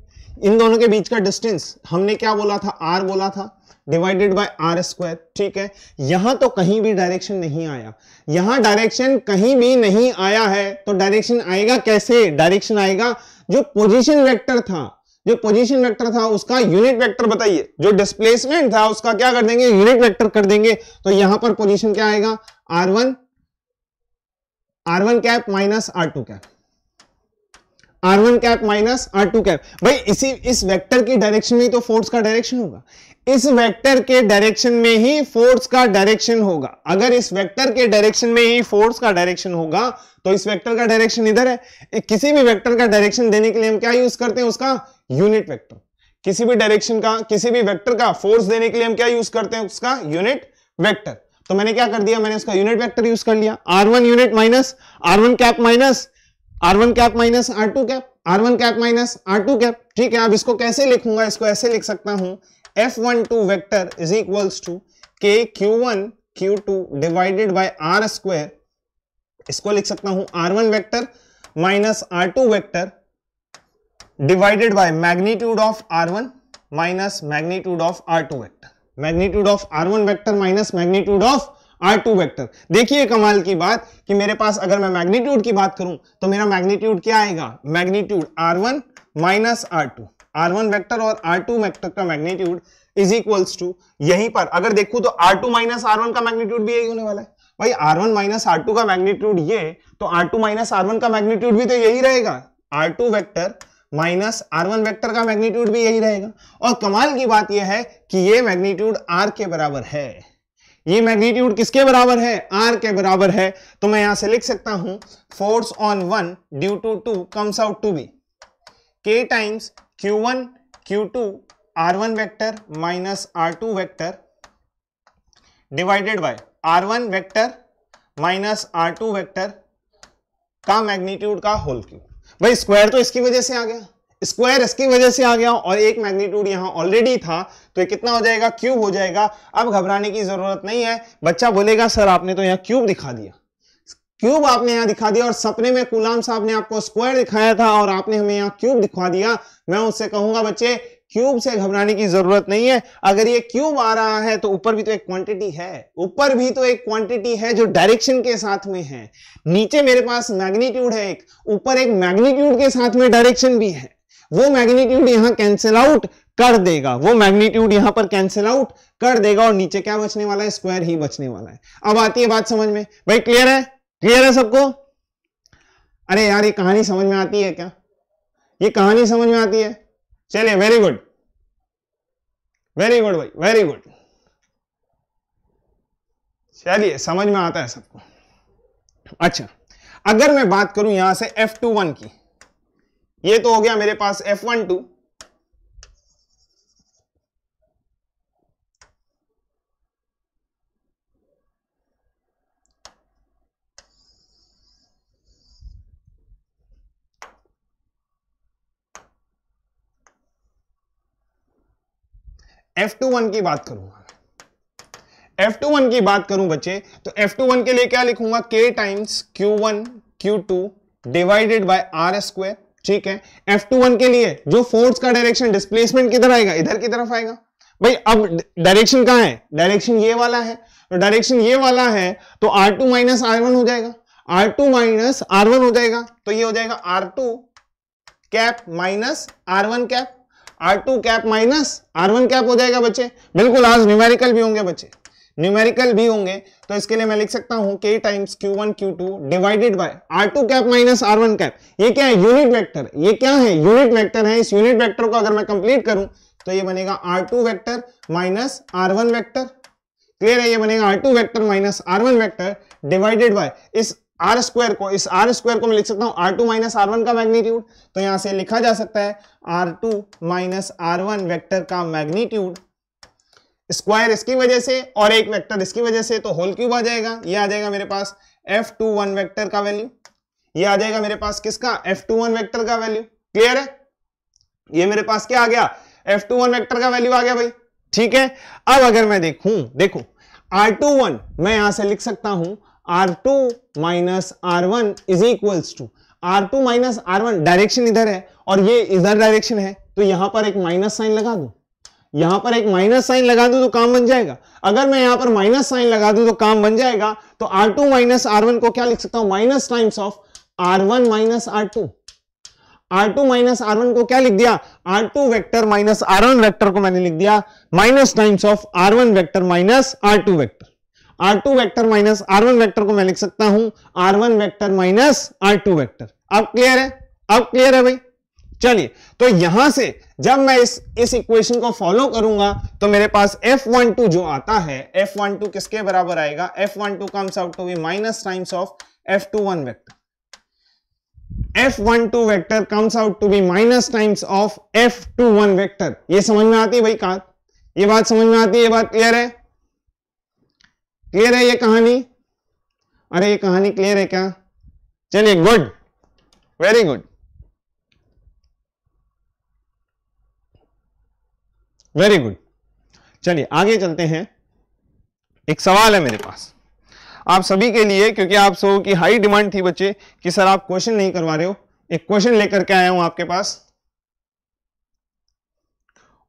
इन दोनों के बीच का डिस्टेंस हमने क्या बोला था आर बोला था डिवाइडेड बाय आर स्क्वायर ठीक है यहां तो कहीं भी डायरेक्शन नहीं आया यहां डायरेक्शन कहीं भी नहीं आया है तो डायरेक्शन आएगा कैसे डायरेक्शन आएगा जो पोजीशन वेक्टर था जो पोजीशन वेक्टर था उसका यूनिट वेक्टर बताइए जो डिस्प्लेसमेंट था उसका क्या कर देंगे यूनिट वेक्टर कर देंगे तो यहां पर पोजीशन क्या आएगा r one r one cap minus are two cap r one cap minus are two cap भाई इसी इस वेक्टर की डायरेक्शन में तो फोर्स का डायरेक्शन होगा इस वेक्टर के डायरेक्शन में ही फोर्स का डायरेक्शन होगा अगर इस वेक्टर के डायरेक्शन में ही फोर्स का डायरेक्शन होगा तो इस वेक्टर का डायरेक्शन इधर है किसी भी वेक्टर का डायरेक्शन देने के लिए हम क्या यूज करते हैं उसका यूनिट वेक्टर किसी भी डायरेक्शन का किसी भी वेक्टर का फोर्स देने के लिए हम क्या यूज करते हैं उसका यूनिट वेक्टर तो मैंने क्या कर दिया मैंने उसका यूनिट वेक्टर यूज कर लिया r one unit minus are one cap minus are one cap minus are two cap r one cap minus are two cap ठीक है अब इसको कैसे लिखूंगा इसको ऐसे लिख सकता हूं F one two F12 vector is equals to KQ1 Q2 divided by R square इसको लिख सकता हूं R1 vector minus R2 vector divided by magnitude of r R1 minus magnitude of R2 vector magnitude of R1 vector minus magnitude of R2 vector देखिए कमाल की बात कि मेरे पास अगर मैं मैग्नीट्यूड की बात करूं तो मेरा मैग्नीट्यूड क्या आएगा magnitude one minus are two r one vector और आर टू वैक्टर का मैग्नीट्यूड इज इक्वल्स टू यहीं पर अगर देखू तो are two minus are one का मैग्नीट्यूड भी यही होने वाला है भाई r one minus are two का मैग्नीट्यूड ये तो are two minus are one का मैग्नीट्यूड भी तो यही रहेगा r two vector minus are one vector का मैग्नीट्यूड भी यही रहेगा और कमाल की बात यह है कि ये मैग्नीट्यूड आर के बराबर है ये मैग्नीट्यूड किसके बराबर है आर के बराबर है तो मैं यहां से लिख सकता हूं force on one due to two comes out to be two r q1 q2 r1 r two r2 divided by r r1 vector minus are two vector का मैग्नीट्यूड का होल क्यूब भाई स्क्वायर तो इसकी वजह से आ गया स्क्वायर इसकी वजह से आ गया और एक मैग्नीट्यूड यहां ऑलरेडी था तो ये कितना हो जाएगा क्यूब हो जाएगा अब घबराने की जरूरत नहीं है बच्चा बोलेगा सर आपने तो यहां क्यूब दिखा दिया क्यूब आपने यहाँ दिखा दिया और सपने में कुलाम साहब ने आपको स्क्वायर दिखाया था और आपने हमें यहाँ क्यूब दिखा दिया मैं उससे कहूंगा बच्चे क्यूब से घबराने की जरूरत नहीं है अगर ये क्यूब आ रहा है तो ऊपर भी तो एक क्वांटिटी है ऊपर भी तो एक क्वांटिटी है जो डायरेक्शन के साथ में है नीचे मेरे पास मैग्नीट्यूड है एक ऊपर एक मैग्नीट्यूड के साथ में डायरेक्शन भी है वो मैग्नीट्यूड यहाँ कैंसिल आउट कर देगा वो मैग्नीट्यूड यहां पर कैंसिल आउट कर देगा और नीचे क्या बचने वाला है स्क्वायर ही बचने वाला है अब आती है बात समझ में भाई क्लियर है क्लियर है सबको अरे यार ये कहानी समझ में आती है क्या ये कहानी समझ में आती है चलिए वेरी गुड वेरी गुड भाई वेरी गुड चलिए समझ में आता है सबको अच्छा अगर मैं बात करूं यहां से F21 की ये तो हो गया मेरे पास F12 F21 की बात करूंगा F21 की बात करूं बच्चे तो F21 के लिए क्या लिखूंगा K times Q1 Q2 divided by R square ठीक है F21 के लिए जो फोर्स का डायरेक्शन डिस्प्लेसमेंट किधर आएगा इधर की तरफ आएगा भाई अब डायरेक्शन कहां है डायरेक्शन ये वाला है तो डायरेक्शन ये वाला है तो R2 टू माइनस आर हो जाएगा R2 टू माइनस आर हो जाएगा तो ये हो जाएगा R two cap minus are one cap R two cap minus are one cap हो जाएगा बच्चे बिल्कुल आज न्यूमेरिकल भी होंगे बच्चे न्यूमेरिकल भी होंगे तो इसके लिए मैं लिख सकता हूं K times Q one Q two divided by are two cap minus are one cap ये क्या है यूनिट वेक्टर ये क्या है यूनिट वेक्टर है इस यूनिट वेक्टर को अगर मैं कंप्लीट करूं तो ये बनेगा R two vector minus are one vector clear है ये बनेगा R two vector minus are one vector divided by इस आर स्क्वायर को इस आर स्क्वायर को मैं लिख सकता हूं R two minus are one का मैग्नीट्यूड तो यहां से लिखा जा सकता है R two minus are one vector का मैग्नीट्यूड स्क्वायर इसकी वजह से और एक वेक्टर इसकी वजह से तो होल क्यूब आ जाएगा ये आ जाएगा मेरे पास एफ टू वन वैक्टर का वैल्यू ये आ जाएगा मेरे पास किसका एफ टू वन वैक्टर का वैल्यू क्लियर है ये मेरे पास क्या आ गया एफ टू वन वैक्टर का वैल्यू आ गया भाई ठीक है अब अगर मैं देखूं देखो आर टू वन मैं यहां से लिख सकता हूं R two minus are one is equals to R two minus are one direction इधर है और ये इधर डायरेक्शन है तो यहां पर एक माइनस साइन लगा दू यहां पर एक माइनस साइन लगा दू तो काम बन जाएगा अगर मैं यहां पर माइनस साइन लगा दू तो काम बन जाएगा तो are two minus are one को क्या लिख सकता हूं minus times of R one minus are two R two minus are one को क्या लिख दिया R two vector minus are one vector को मैंने लिख दिया minus times of R one vector minus are two vector R two vector minus are one vector को मैं लिख सकता हूं R one vector minus are two vector अब क्लियर है अब क्लियर है भाई चलिए तो यहां से जब मैं इस इस इक्वेशन को फॉलो करूंगा तो मेरे पास F12 जो आता है F12 किसके बराबर आएगा F12 comes out to be minus times of F21 vector F12 vector comes out to be minus times of F21 vector ये समझ में आती है भाई कहा ये बात समझ में आती है ये बात क्लियर है क्लियर है ये कहानी अरे ये कहानी क्लियर है क्या चलिए good very good very good चलिए आगे चलते हैं एक सवाल है मेरे पास आप सभी के लिए क्योंकि आप सब की हाई डिमांड थी बच्चे कि सर आप क्वेश्चन नहीं करवा रहे हो एक क्वेश्चन लेकर के आया हूं आपके पास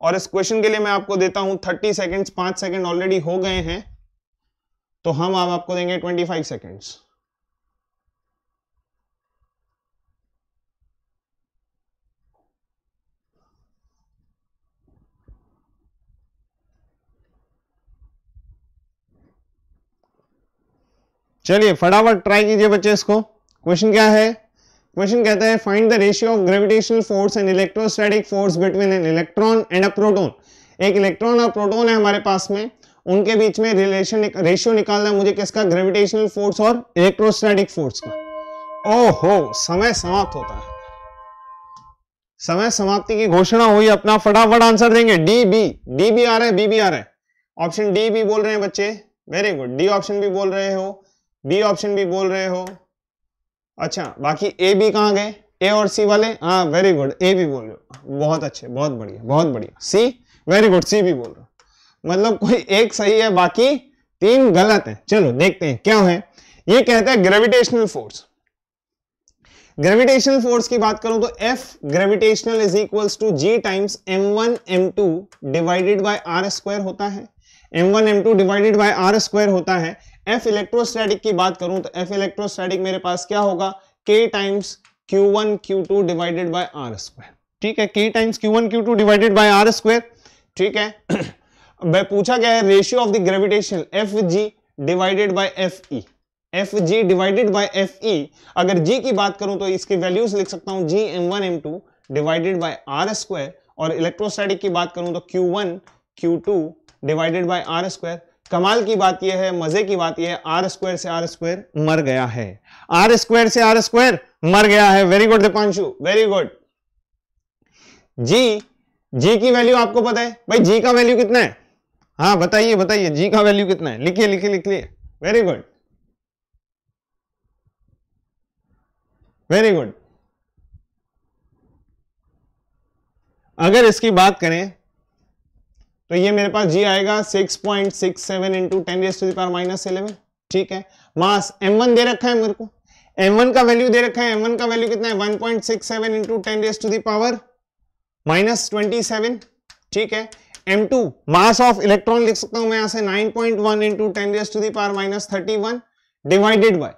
और इस क्वेश्चन के लिए मैं आपको देता हूं थर्टी सेकेंड पांच सेकेंड ऑलरेडी हो गए हैं तो हम आप आपको देंगे 25 सेकेंड्स चलिए फटाफट ट्राई कीजिए बच्चे इसको क्वेश्चन क्या है क्वेश्चन कहते हैं find the ratio of gravitational force and electrostatic force between an electron and a proton एक इलेक्ट्रॉन और प्रोटॉन है हमारे पास में उनके बीच में रिलेशन रेशियो निकालना है मुझे किसका ग्रेविटेशनल फोर्स और इलेक्ट्रोस्टैटिक फोर्स का ओहो समय समाप्त होता है समय समाप्ति की घोषणा हुई अपना फटाफट आंसर देंगे डी बी डी बी आ रहा है बी बी आ रहा है ऑप्शन डी भी बोल रहे हैं बच्चे वेरी गुड डी ऑप्शन भी बोल रहे हो बी ऑप्शन भी बोल रहे हो अच्छा बाकी ए बी कहाँ गए ए और सी वाले हाँ वेरी गुड ए भी बोल रहे हो बहुत अच्छे बहुत बढ़िया बहुत बढ़िया सी वेरी गुड सी भी बोल रहे हो मतलब कोई एक सही है बाकी तीन गलत है चलो देखते हैं क्या है ये कहता है ग्रेविटेशनल फोर्स ग्रेविटेशनल फोर्स की बात करूं तो F gravitational is equals to G times M two divided by are square होता है M two divided by are square होता है एफ इलेक्ट्रोस्टैटिक की बात करूं तो एफ इलेक्ट्रोस्टैटिक मेरे पास क्या होगा K times Q one Q two divided by are square ठीक है के times Q one Q two divided by are square ठीक है भाई पूछा गया है ratio of the gravitation F G divided by F E F G divided by F E अगर जी की बात करूं तो इसकी वैल्यूज लिख सकता हूं G M one M two divided by are square और इलेक्ट्रोस्टैटिक की बात करूं तो Q one Q two divided by are square कमाल की बात यह है मजे की बात यह है आर स्क्वायर से आर स्क्वायर मर गया है आर स्क्वायर से आर स्क्वायर मर गया है very good Dipanshu very good G G की वैल्यू आपको पता है भाई जी का वैल्यू कितना है हाँ बताइए बताइए जी का वैल्यू कितना है लिखिए लिखिए लिखिए वेरी गुड वेरी गुड अगर इसकी बात करें तो ये मेरे पास जी आएगा 6.67 point six seven into ten raise to the power minus eleven ठीक है मास m1 दे रखा है मेरे को m1 का वैल्यू दे रखा है m1 का वैल्यू कितना है 1.67 point six seven into ten raise to the power minus twenty ठीक है M two mass of electron लिख सकता हूं मैं यहां से 9.1 point one into ten to the power minus thirty one divided by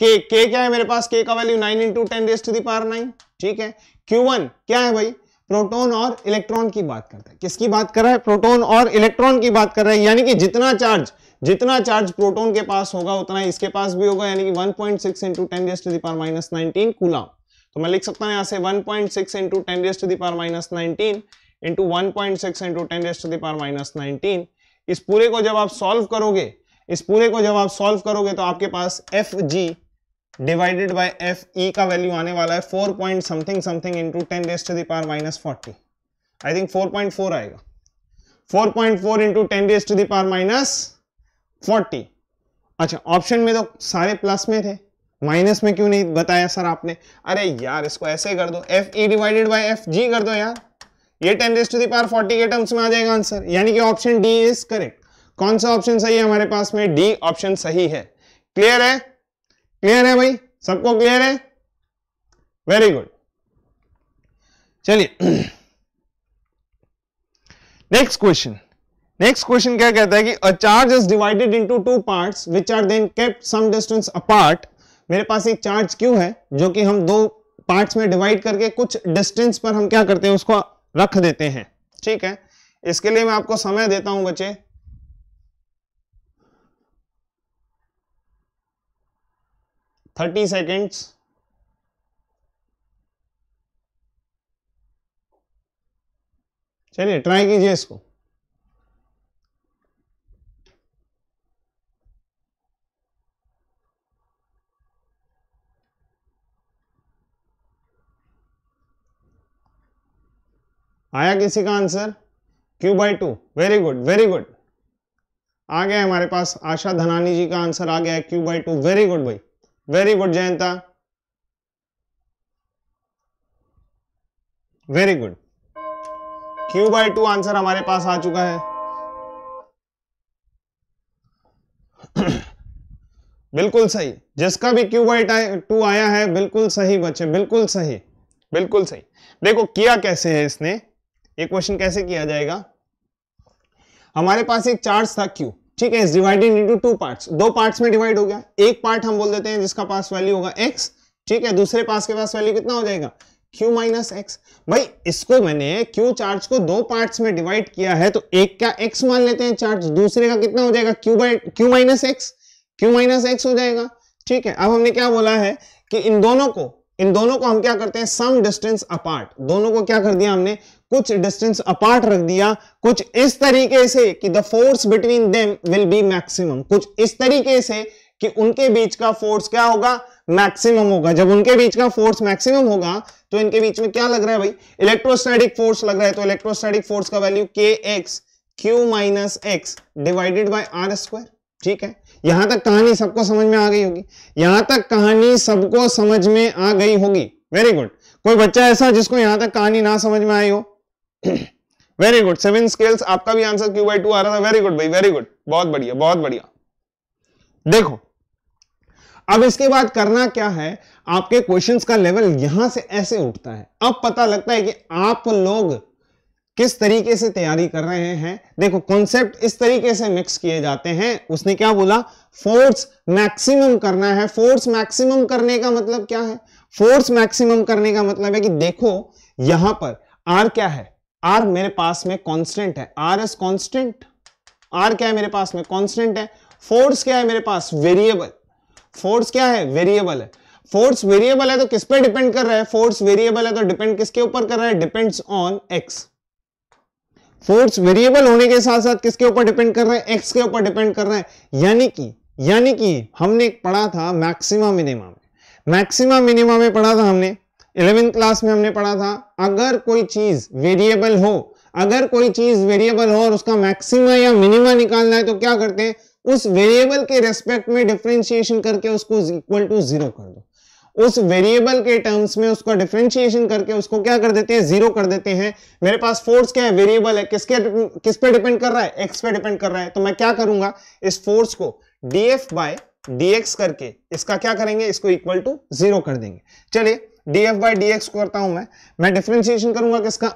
K K क्या है मेरे पास के का value 9 into ten raise to power nine ठीक है क्यू वन क्या है भाई प्रोटॉन और इलेक्ट्रॉन की बात करता है किसकी बात कर रहा है प्रोटॉन और इलेक्ट्रॉन की बात कर रहा है यानी कि जितना चार्ज जितना चार्ज प्रोटॉन के पास होगा उतना इसके पास भी होगा यानी कि 1.6 point six into ten raise to power minus nineteen coulomb तो मैं लिख सकता हूं यहां से 1.6 point six into ten raise to power minus nineteen into one point six into ten raise to the power minus nineteen इस पूरे को जब आप सॉल्व करोगे इस पूरे को जब आप सॉल्व करोगे तो आपके पास F G divided by F E का वैल्यू आने वाला है four point something something into ten raise to the power minus forty I think four point four आएगा four point four into ten raise to the power minus forty अच्छा ऑप्शन में तो सारे प्लस में थे माइनस में क्यों नहीं बताया सर आपने अरे यार इसको ऐसे कर दो F E divided by F G कर दो यार ये ten raise to the power forty के टर्म्स में आ जाएगा आंसर यानी कि ऑप्शन डी इज करेक्ट कौन सा ऑप्शन सही है हमारे पास में डी ऑप्शन सही है क्लियर है क्लियर है भाई सबको क्लियर है वेरी गुड चलिए नेक्स्ट क्वेश्चन नेक्स्ट क्वेश्चन क्या कहता है कि a charge is divided into two parts which are then kept some distance apart मेरे पास एक चार्ज क्यों है जो कि हम दो पार्ट्स में डिवाइड करके कुछ डिस्टेंस पर हम क्या करते हैं उसको रख देते हैं ठीक है इसके लिए मैं आपको समय देता हूं बच्चे थर्टी सेकेंड्स चलिए ट्राई कीजिए इसको आया किसी का answer Q by two very good very good आ गया हमारे पास आशा धनानी जी का आंसर आ गया है Q by two very good भाई very good Jayanta very good Q by two answer हमारे पास आ चुका है [COUGHS] बिल्कुल सही जिसका भी क्यू बाई टू आया है बिल्कुल सही बच्चे बिल्कुल सही बिल्कुल सही देखो किया कैसे है इसने ये क्वेश्चन कैसे किया जाएगा हमारे पास एक चार्ज था क्यू ठीक है is divided into two parts दो पार्ट्स में डिवाइड हो गया एक पार्ट हम बोल देते हैं जिसका पास वैल्यू होगा एक्स ठीक है दूसरे पास के पास वैल्यू कितना हो जाएगा क्यू माइनस एक्स भाई इसको मैंने क्यू चार्ज को दो पार्ट्स में डिवाइड किया है तो एक का एक्स मान लेते हैं चार्ज दूसरे का कितना हो जाएगा Q by Q minus X Q minus X हो जाएगा ठीक है अब हमने क्या बोला है कि इन दोनों को इन दोनों को हम क्या करते हैं सम डिस्टेंस अपार्ट दोनों को क्या कर दिया हमने कुछ डिस्टेंस अपार्ट रख दिया कुछ इस तरीके से कि the force between them will be maximum कुछ इस तरीके से कि उनके बीच का फोर्स क्या होगा मैक्सिमम होगा जब उनके बीच का फोर्स मैक्सिमम होगा तो इनके बीच में क्या लग रहा है भाई इलेक्ट्रोस्टैटिक फोर्स लग रहा है तो इलेक्ट्रोस्टैटिक फोर्स का value K X Q minus X divided by are square ठीक है यहां तक कहानी सबको समझ में आ गई होगी यहां तक कहानी सबको समझ में आ गई होगी वेरी गुड कोई बच्चा ऐसा जिसको यहां तक कहानी ना समझ में आई हो वेरी गुड सेवन स्केल्स आपका भी आंसर क्यू बाई टू आ रहा था वेरी गुड भाई वेरी गुड बहुत बढ़िया बहुत बढ़िया देखो अब इसके बाद करना क्या है आपके क्वेश्चंस का लेवल यहां से ऐसे उठता है अब पता लगता है कि आप लोग किस तरीके से तैयारी कर रहे हैं देखो कॉन्सेप्ट इस तरीके से मिक्स किए जाते हैं उसने क्या बोला फोर्स मैक्सिमम करना है फोर्स मैक्सिमम करने का मतलब क्या है फोर्स मैक्सिमम करने का मतलब है कि देखो यहां पर आर क्या है आर मेरे पास में कॉन्स्टेंट है आर एस कॉन्स्टेंट आर क्या है मेरे पास में कॉन्स्टेंट है फोर्स क्या है मेरे पास वेरिएबल फोर्स क्या है वेरिएबल है फोर्स वेरिएबल है तो किस पे डिपेंड कर रहा है फोर्स वेरिएबल है तो डिपेंड किसके ऊपर कर रहा है depends on X force variable होने के साथ साथ किसके ऊपर डिपेंड कर रहा है एक्स के ऊपर डिपेंड कर रहा है यानी कि यानी कि हमने पढ़ा था मैक्सिमा मिनिमा में मैक्सिमा मिनिमा में पढ़ा था हमने इलेवेंथ क्लास में हमने पढ़ा था अगर कोई चीज वेरिएबल हो अगर कोई चीज वेरिएबल हो और उसका मैक्सिमा या मिनिमा निकालना है तो क्या करते हैं उस वेरिएबल के रेस्पेक्ट में डिफ्रेंशिएशन करके उसको इक्वल टू जीरो कर दो उस वेरिएबल के टर्म्स में उसका डिफ्रेंशिएशन करके उसको क्या कर देते हैं जीरो कर देते हैं मेरे पास फोर्स क्या है वेरिएबल है किसके किस पे डिपेंड कर रहा है एक्स पे डिपेंड कर रहा है तो मैं क्या करूंगा इस फोर्स को डीएफ बाय डीएक्स करके इसका क्या करेंगे इसको इक्वल टू जीरो कर देंगे चलिए D F by D X करता हूं मैं मैं डिफ्रेंशिएशन करूंगा किसका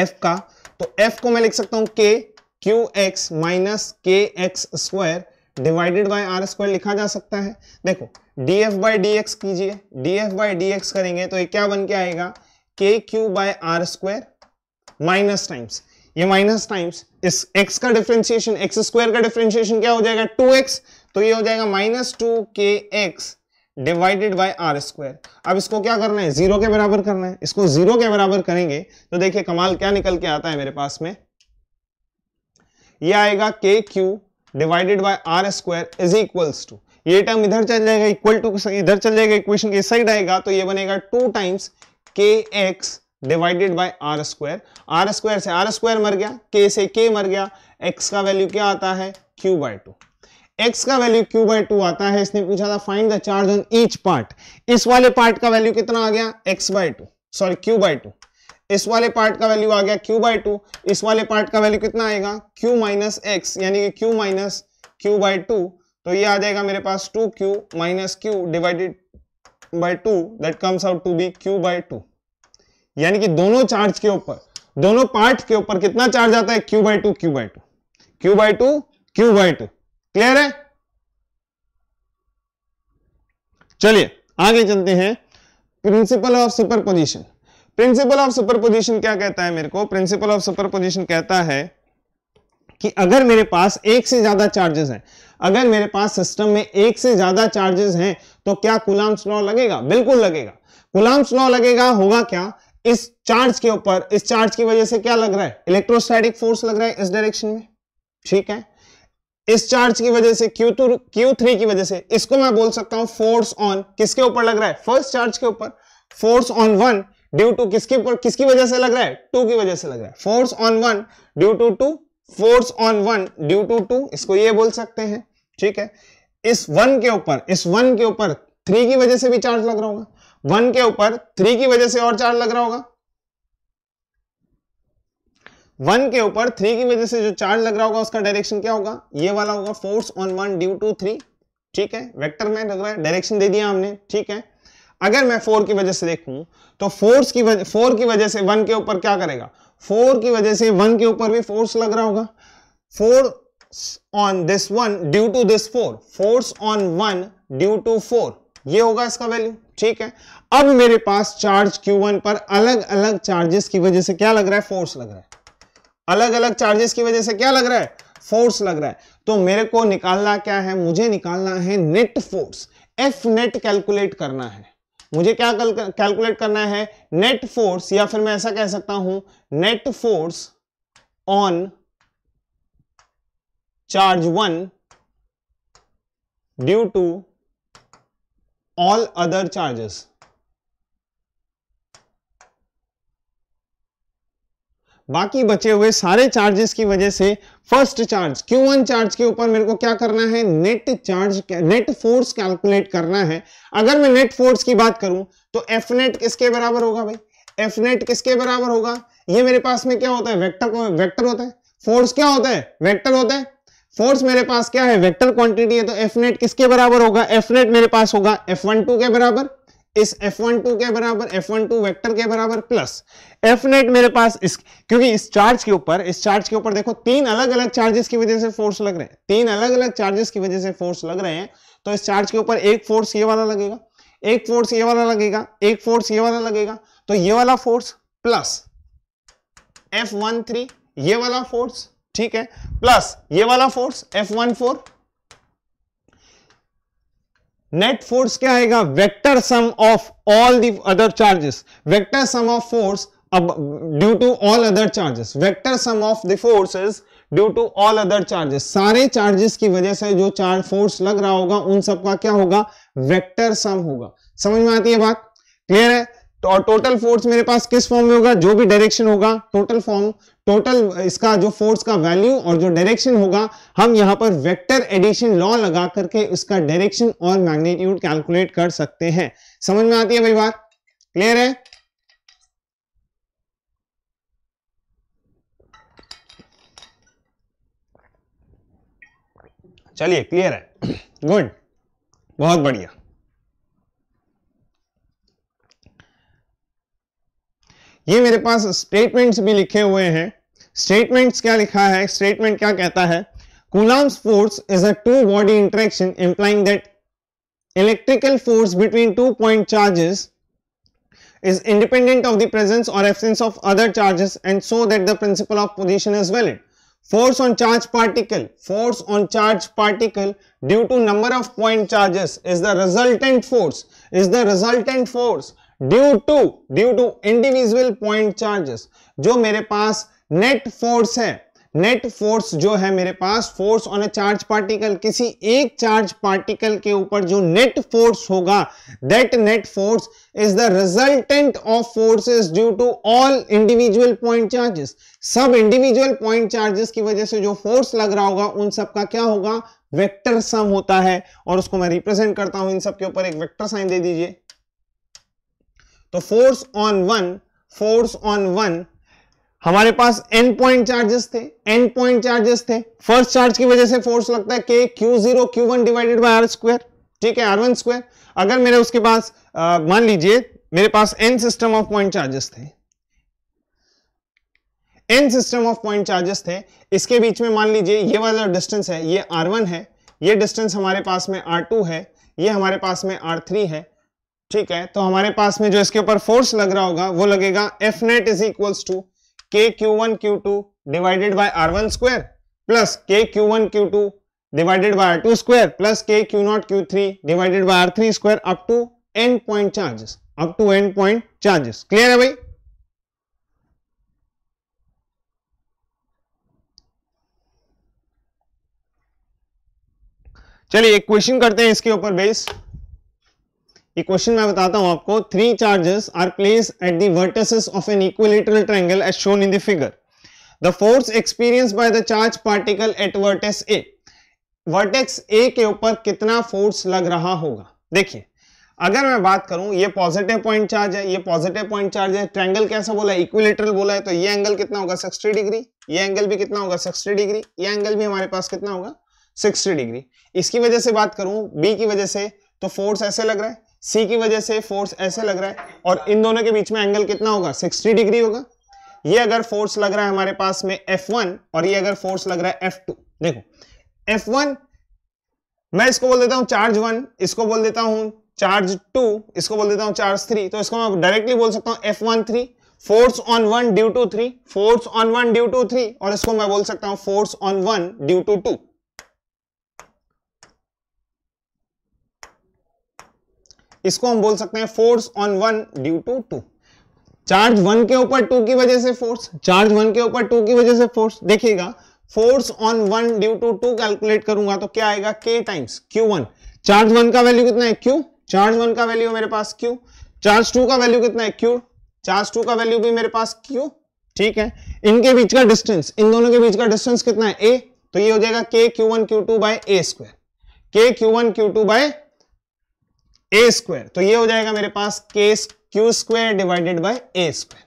एफ [CLEARS THROAT] का तो एफ को मैं लिख सकता हूं K Q X minus K X square divided by are square लिखा जा सकता है देखो D F by D X कीजिए D F by D X करेंगे तो ये क्या बन के आएगा K Q by are square minus times ये माइनस टाइम्स इस x का डिफ्रेंशिएशन x स्क्वायर का डिफ्रेंशिएशन क्या हो जाएगा 2x तो ये हो जाएगा minus two K X divided by are square अब इसको क्या करना है जीरो के बराबर करना है इसको जीरो के बराबर करेंगे तो देखिए कमाल क्या निकल के आता है मेरे पास में ये आएगा K Q divided by are square is equals to ये टर्म इधर चल जाएगा इक्वल टू इधर चल जाएगा इक्वेशन के साइड आएगा तो ये बनेगा two times K X divided by are square R square से आर स्क्वायर मर गया के से के मर गया एक्स का वैल्यू क्या आता है क्यू बाय टू x का वैल्यू q बाई टू आता है इसने पूछा था find the charge on each part इस वाले पार्ट का वैल्यू कितना आ गया x by two sorry q by two इस वाले पार्ट का वैल्यू आ गया q बाई टू इस वाले पार्ट का वैल्यू कितना आएगा q माइनस एक्स यानी कि q minus Q by two तो ये आ जाएगा मेरे पास two Q minus Q divided by two that comes out to be Q by two यानी कि दोनों चार्ज के ऊपर दोनों पार्ट के ऊपर कितना चार्ज आता है Q by two Q by two Q by two Q by two clear है चलिए आगे चलते हैं principle of superposition principle of superposition क्या कहता है मेरे को प्रिंसिपल ऑफ सुपरपोजिशन कहता है कि अगर मेरे पास एक से ज्यादा चार्जेस हैं अगर मेरे पास सिस्टम में एक से ज्यादा चार्जेस हैं तो क्या कुलाम्स स्लॉ लगेगा बिल्कुल लगेगा कुलाम्स स्लॉ लगेगा होगा क्या इस चार्ज के ऊपर इस चार्ज की वजह से क्या लग रहा है इलेक्ट्रोस्टैटिक फोर्स लग रहा है इस डायरेक्शन में ठीक है इस चार्ज की वजह से Q2 Q3 की वजह से इसको मैं बोल सकता हूं फोर्स ऑन किसके ऊपर लग रहा है फर्स्ट चार्ज के ऊपर force on one due to किसके ऊपर किसकी वजह से लग रहा है टू की वजह से लग रहा है force on one due to two force on one due to two इसको ये बोल सकते हैं ठीक है इस वन के ऊपर इस वन के ऊपर थ्री की वजह से भी चार्ज लग रहा होगा वन के ऊपर थ्री की वजह से और चार्ज लग रहा होगा वन के ऊपर थ्री की वजह से जो चार्ज लग रहा होगा उसका डायरेक्शन क्या होगा ये वाला होगा force on one due to three ठीक है वेक्टर में लग रहा है डायरेक्शन दे दिया हमने ठीक है अगर मैं फोर की वजह से देखूं तो फोर्स की वजह फोर की वजह से वन के ऊपर क्या करेगा फोर की वजह से वन के ऊपर भी फोर्स लग रहा होगा force on this one due to this four force on one due to four ये होगा इसका वैल्यू ठीक है अब मेरे पास चार्ज क्यू वन पर अलग अलग चार्जेस की वजह से क्या लग रहा है फोर्स लग रहा है अलग अलग चार्जेस की वजह से क्या लग रहा है फोर्स लग रहा है तो मेरे को निकालना क्या है मुझे निकालना है net force F net calculate करना है मुझे क्या कैलकुलेट करना है नेट फोर्स या फिर मैं ऐसा कह सकता हूं net force on charge one due to all other charges बाकी बचे हुए सारे चार्जेस की वजह से फर्स्ट चार्ज Q1 चार्ज के ऊपर मेरे को क्या करना है net charge net force calculate करना है अगर मैं नेट फोर्स की बात करूं तो एफ नेट किसके बराबर होगा भाई एफ नेट किसके बराबर होगा ये मेरे पास में क्या होता है वेक्टर वेक्टर होता है फोर्स क्या होता है वेक्टर होता है फोर्स मेरे पास क्या है वेक्टर क्वांटिटी है तो एफ नेट किसके बराबर होगा एफ नेट मेरे पास होगा एफ वन टू के बराबर इस F12 के बराबर F12 वेक्टर के बराबर प्लस एफ नेट मेरे पास इस क्योंकि इस चार्ज के ऊपर इस चार्ज के ऊपर देखो तीन अलग अलग चार्जेस की वजह से फोर्स लग रहे हैं तीन अलग अलग चार्जेस की वजह से फोर्स लग रहे हैं तो इस चार्ज के ऊपर एक फोर्स ये वाला लगेगा एक फोर्स ये वाला लगेगा एक फोर्स ये वाला लगेगा तो ये वाला force plus F one three ये वाला फोर्स ठीक है प्लस ये वाला force F one four net force क्या आएगा vector sum of all the other charges vector sum of force अब due to all other charges vector sum of the forces due to all other charges सारे चार्जेस की वजह से जो चार्ज फोर्स लग रहा होगा उन सब का क्या होगा वेक्टर सम होगा समझ में आती है बात क्लियर है तो और टोटल फोर्स मेरे पास किस फॉर्म में होगा जो भी डायरेक्शन होगा टोटल फॉर्म टोटल इसका जो फोर्स का वैल्यू और जो डायरेक्शन होगा हम यहाँ पर वेक्टर एडिशन लॉ लगा करके उसका डायरेक्शन और मैग्नीट्यूड कैलकुलेट कर सकते हैं समझ में आती है भाई बात क्लियर है चलिए क्लियर है गुड बहुत बढ़िया ये मेरे पास स्टेटमेंट्स भी लिखे हुए हैं स्टेटमेंट्स क्या लिखा है स्टेटमेंट क्या कहता है Coulomb's force is a two body interaction implying that electrical force between two point charges is independent of the presence or absence of other charges and so that the principle of position is valid. Force on charge particle, force on charge particle due to number of point charges is the resultant force, is the resultant force due to, due to individual point charges. jo mere paas net force है नेट फोर्स जो है मेरे पास force on a charge particle किसी एक चार्ज पार्टिकल के ऊपर जो नेट फोर्स होगा that net force is the resultant of forces due to all individual point charges सब इंडिविजुअल पॉइंट चार्जेस की वजह से जो फोर्स लग रहा होगा उन सब का क्या होगा वेक्टर सम होता है और उसको मैं रिप्रेजेंट करता हूं इन सबके ऊपर एक वेक्टर साइन दे दीजिए तो force on one force on one हमारे पास एन पॉइंट चार्जेस थे एन पॉइंट चार्जेस थे फर्स्ट चार्ज की वजह से फोर्स लगता है k q zero q one divided by are square ठीक है आर वन स्क्वायर अगर मेरे उसके पास मान लीजिए मेरे पास N system of point charges थे N system of point charges थे इसके बीच में मान लीजिए ये वाला डिस्टेंस है ये आर वन है ये डिस्टेंस हमारे पास में आर टू है ये हमारे पास में आर थ्री है ठीक है तो हमारे पास में जो इसके ऊपर फोर्स लग रहा होगा वो लगेगा F net is equals to के q one Q two divided by r one square plus k q one Q two divided by are two square plus k q nought q three divided by r three square up to N point charges up to N point charges clear है भाई चलिए एक क्वेश्चन करते हैं इसके ऊपर बेस ये क्वेश्चन मैं बताता हूं आपको three charges are placed at the vertices of an equilateral triangle as shown in the figure the force experience by the charge particle at vertex A vertex A के ऊपर कितना फोर्स लग रहा होगा देखिए अगर मैं बात करूं ये पॉजिटिव पॉइंट चार्ज है ये पॉजिटिव पॉइंट चार्ज है ट्रायंगल कैसा बोला है इक्विलेटरल बोला है तो ये एंगल कितना होगा 60 डिग्री ये एंगल भी कितना होगा 60 डिग्री ये एंगल भी हमारे पास कितना होगा 60 डिग्री इसकी वजह से बात करूं बी की वजह से तो फोर्स ऐसे लग रहा है सी की वजह से फोर्स ऐसे लग रहा है और इन दोनों के बीच में एंगल कितना होगा 60 डिग्री होगा ये अगर फोर्स लग रहा है हमारे पास में F1 और ये अगर फोर्स लग रहा है F2 देखो F1 मैं इसको बोल देता हूं चार्ज वन इसको बोल देता हूं चार्ज टू इसको बोल देता हूं चार्ज थ्री तो इसको मैं डायरेक्टली बोल सकता हूं F one three force on one due to three force on one due to three और इसको मैं बोल सकता हूं force on one due to two इसको हम बोल सकते हैं force on one due to two charge one के ऊपर टू की वजह से फोर्स चार्ज वन के ऊपर टू की वजह से फोर्स देखिएगा force on one due to two calculate करूंगा तो क्या आएगा k times Q one charge one का वैल्यू कितना है क्यू चार्ज वन का वैल्यू मेरे पास क्यू चार्ज टू का वैल्यू कितना है क्यू चार्ज टू का वैल्यू भी मेरे पास क्यू ठीक है इनके बीच का डिस्टेंस इन दोनों के बीच का डिस्टेंस कितना है ए तो ये हो जाएगा k q one Q two by a square k q one Q two by a square तो ये हो जाएगा मेरे पास k q square divided by a square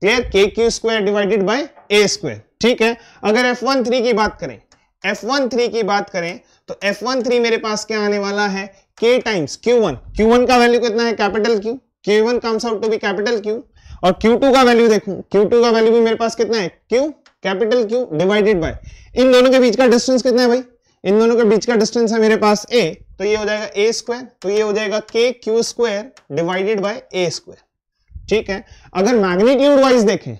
clear k q square divided by a square ठीक है अगर एफ वन थ्री की बात करें एफ वन थ्री की बात करें तो एफ वन थ्री मेरे पास क्या आने वाला है के times Q one q one का वैल्यू कितना है capital Q q one comes out to be capital Q और क्यू टू का वैल्यू देखूं क्यू टू का वैल्यू भी मेरे पास कितना है q capital Q divided by इन दोनों के बीच का डिस्टेंस कितना है भाई इन दोनों के बीच का डिस्टेंस है मेरे पास ए तो ये हो जाएगा ए स्क्वायर तो ये हो जाएगा k q square divided by a square ठीक है अगर मैग्नीट्यूड वाइज देखें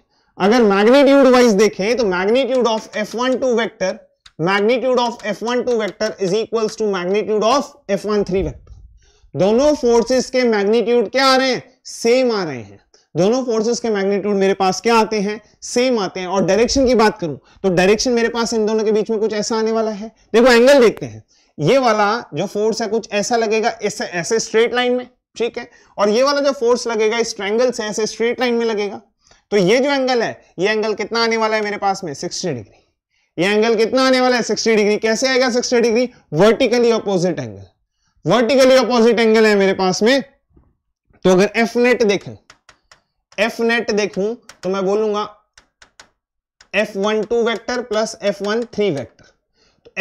अगर मैग्नीट्यूड वाइज देखें तो magnitude of F one two vector magnitude of F one two vector is equal to magnitude of F one three vector दोनों फोर्सेस के मैग्नीट्यूड क्या आ रहे हैं सेम आ रहे हैं दोनों फोर्सेस के मैग्नीट्यूड मेरे पास क्या आते हैं सेम आते हैं और डायरेक्शन की बात करूं तो डायरेक्शन मेरे पास इन दोनों के बीच में कुछ ऐसा आने वाला है देखो एंगल देखते हैं ये वाला जो फोर्स है कुछ ऐसा लगेगा ऐसे ऐसे स्ट्रेट लाइन में ठीक है और ये वाला जो फोर्स लगेगा इस ट्रैंगल से ऐसे स्ट्रेट लाइन में लगेगा तो ये जो एंगल है ये एंगल कितना आने वाला है मेरे पास में 60 डिग्री ये एंगल कितना आने वाला है 60 डिग्री कैसे आएगा 60 degree vertically opposite angle vertically opposite angle है मेरे पास में तो अगर एफ नेट देख एफ नेट देखूं तो मैं बोलूंगा F one two vector plus F one three vector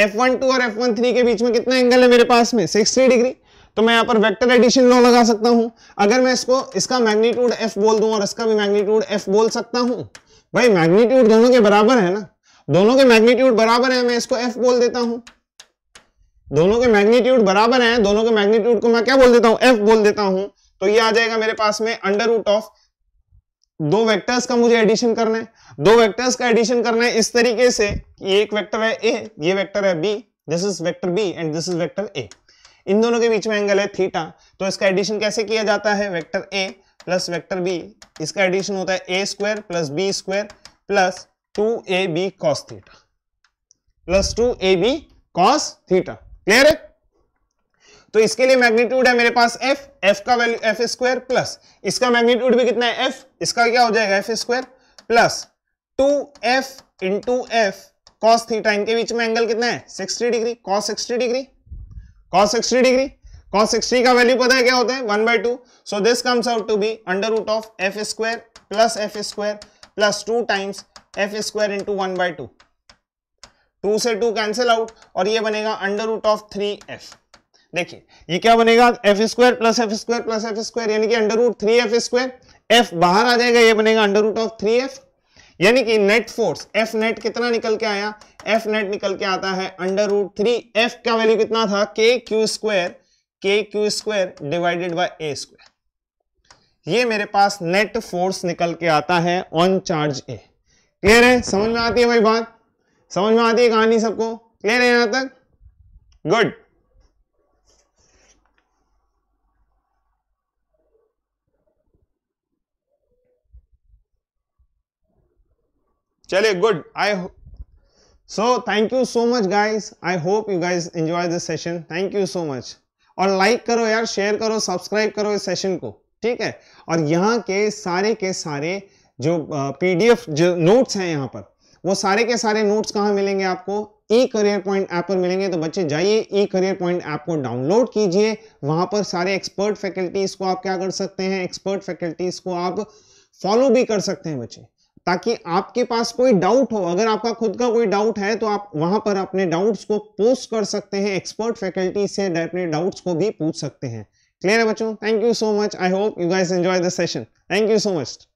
F one two और एफ वन थ्री के बीच में कितना एंगल है मेरे पास में सिक्सटी डिग्री तो मैं यहाँ पर वेक्टर एडिशन लॉ लगा सकता हूँ अगर मैं इसको इसका मैग्नीट्यूड एफ बोल दूं और इसका भी मैग्नीट्यूड एफ बोल सकता हूँ भाई मैग्नीट्यूड दोनों के बराबर है ना दोनों के मैग्नीट्यूड बराबर है मैं इसको एफ बोल देता हूँ दोनों के मैग्नीट्यूड बराबर है दोनों के मैग्नीट्यूड को मैं क्या बोल देता हूँ एफ बोल देता हूँ तो ये आ जाएगा मेरे पास में अंडर रूट ऑफ दो वेक्टर्स का मुझे एडिशन करना है दो वेक्टर्स का एडिशन करना है इस तरीके से कि एक वेक्टर है ए ये वेक्टर है B this is vector B and this is vector A इन दोनों के बीच में एंगल है थीटा तो इसका एडिशन कैसे किया जाता है vector A plus vector B इसका एडिशन होता है A square plus B square plus two A B cos theta plus two A B cos theta clear है तो इसके लिए मैग्नीट्यूड है मेरे पास एफ एफ का वैल्यू एफ स्क्वायर प्लस इसका मैग्नीट्यूड भी कितना है एफ इसका क्या हो जाएगा F square plus two F in two F cos theta इनके बीच में एंगल कितना है 60 degree cos 60 degree cos 60 degree cos 60 का वैल्यू पता है क्या होता है one by two so this comes out to be under root of F square plus F square plus two times F square into one by two two से टू कैंसिल आउट और ये बनेगा under root of three F देखिए ये क्या बनेगा F square plus F square plus F square यानी कि under root three F square F बाहर आ जाएगा ये बनेगा under root of three F यानी कि नेट फोर्स एफ नेट कितना निकल के आया एफ नेट निकल के आता है अंडर रूट थ्री एफ का वैल्यू कितना था k q square k q square divided by a square ये मेरे पास नेट फोर्स निकल के आता है ऑन चार्ज ए क्लियर है समझ में आती है भाई बात समझ में आती है कहानी सबको क्लियर है यहां तक गुड चलिए good I so thank you so much guys I hope you guys enjoy this session thank you so much और लाइक करो यार शेयर करो सब्सक्राइब करो इस सेशन को ठीक है और यहाँ के सारे के सारे जो पीडीएफ जो नोट्स हैं यहाँ पर वो सारे के सारे नोट्स कहाँ मिलेंगे आपको ई करियर पॉइंट ऐप पर मिलेंगे तो बच्चे जाइए ई करियर पॉइंट ऐप को डाउनलोड कीजिए वहां पर सारे एक्सपर्ट फैकल्टीज को आप क्या कर सकते हैं एक्सपर्ट फैकल्टीज को आप फॉलो भी कर सकते हैं बच्चे ताकि आपके पास कोई डाउट हो अगर आपका खुद का कोई डाउट है तो आप वहां पर अपने डाउट्स को पोस्ट कर सकते हैं एक्सपर्ट फैकल्टी से अपने डाउट्स को भी पूछ सकते हैं क्लियर है बच्चों thank you so much I hope you guys enjoy the session thank you so much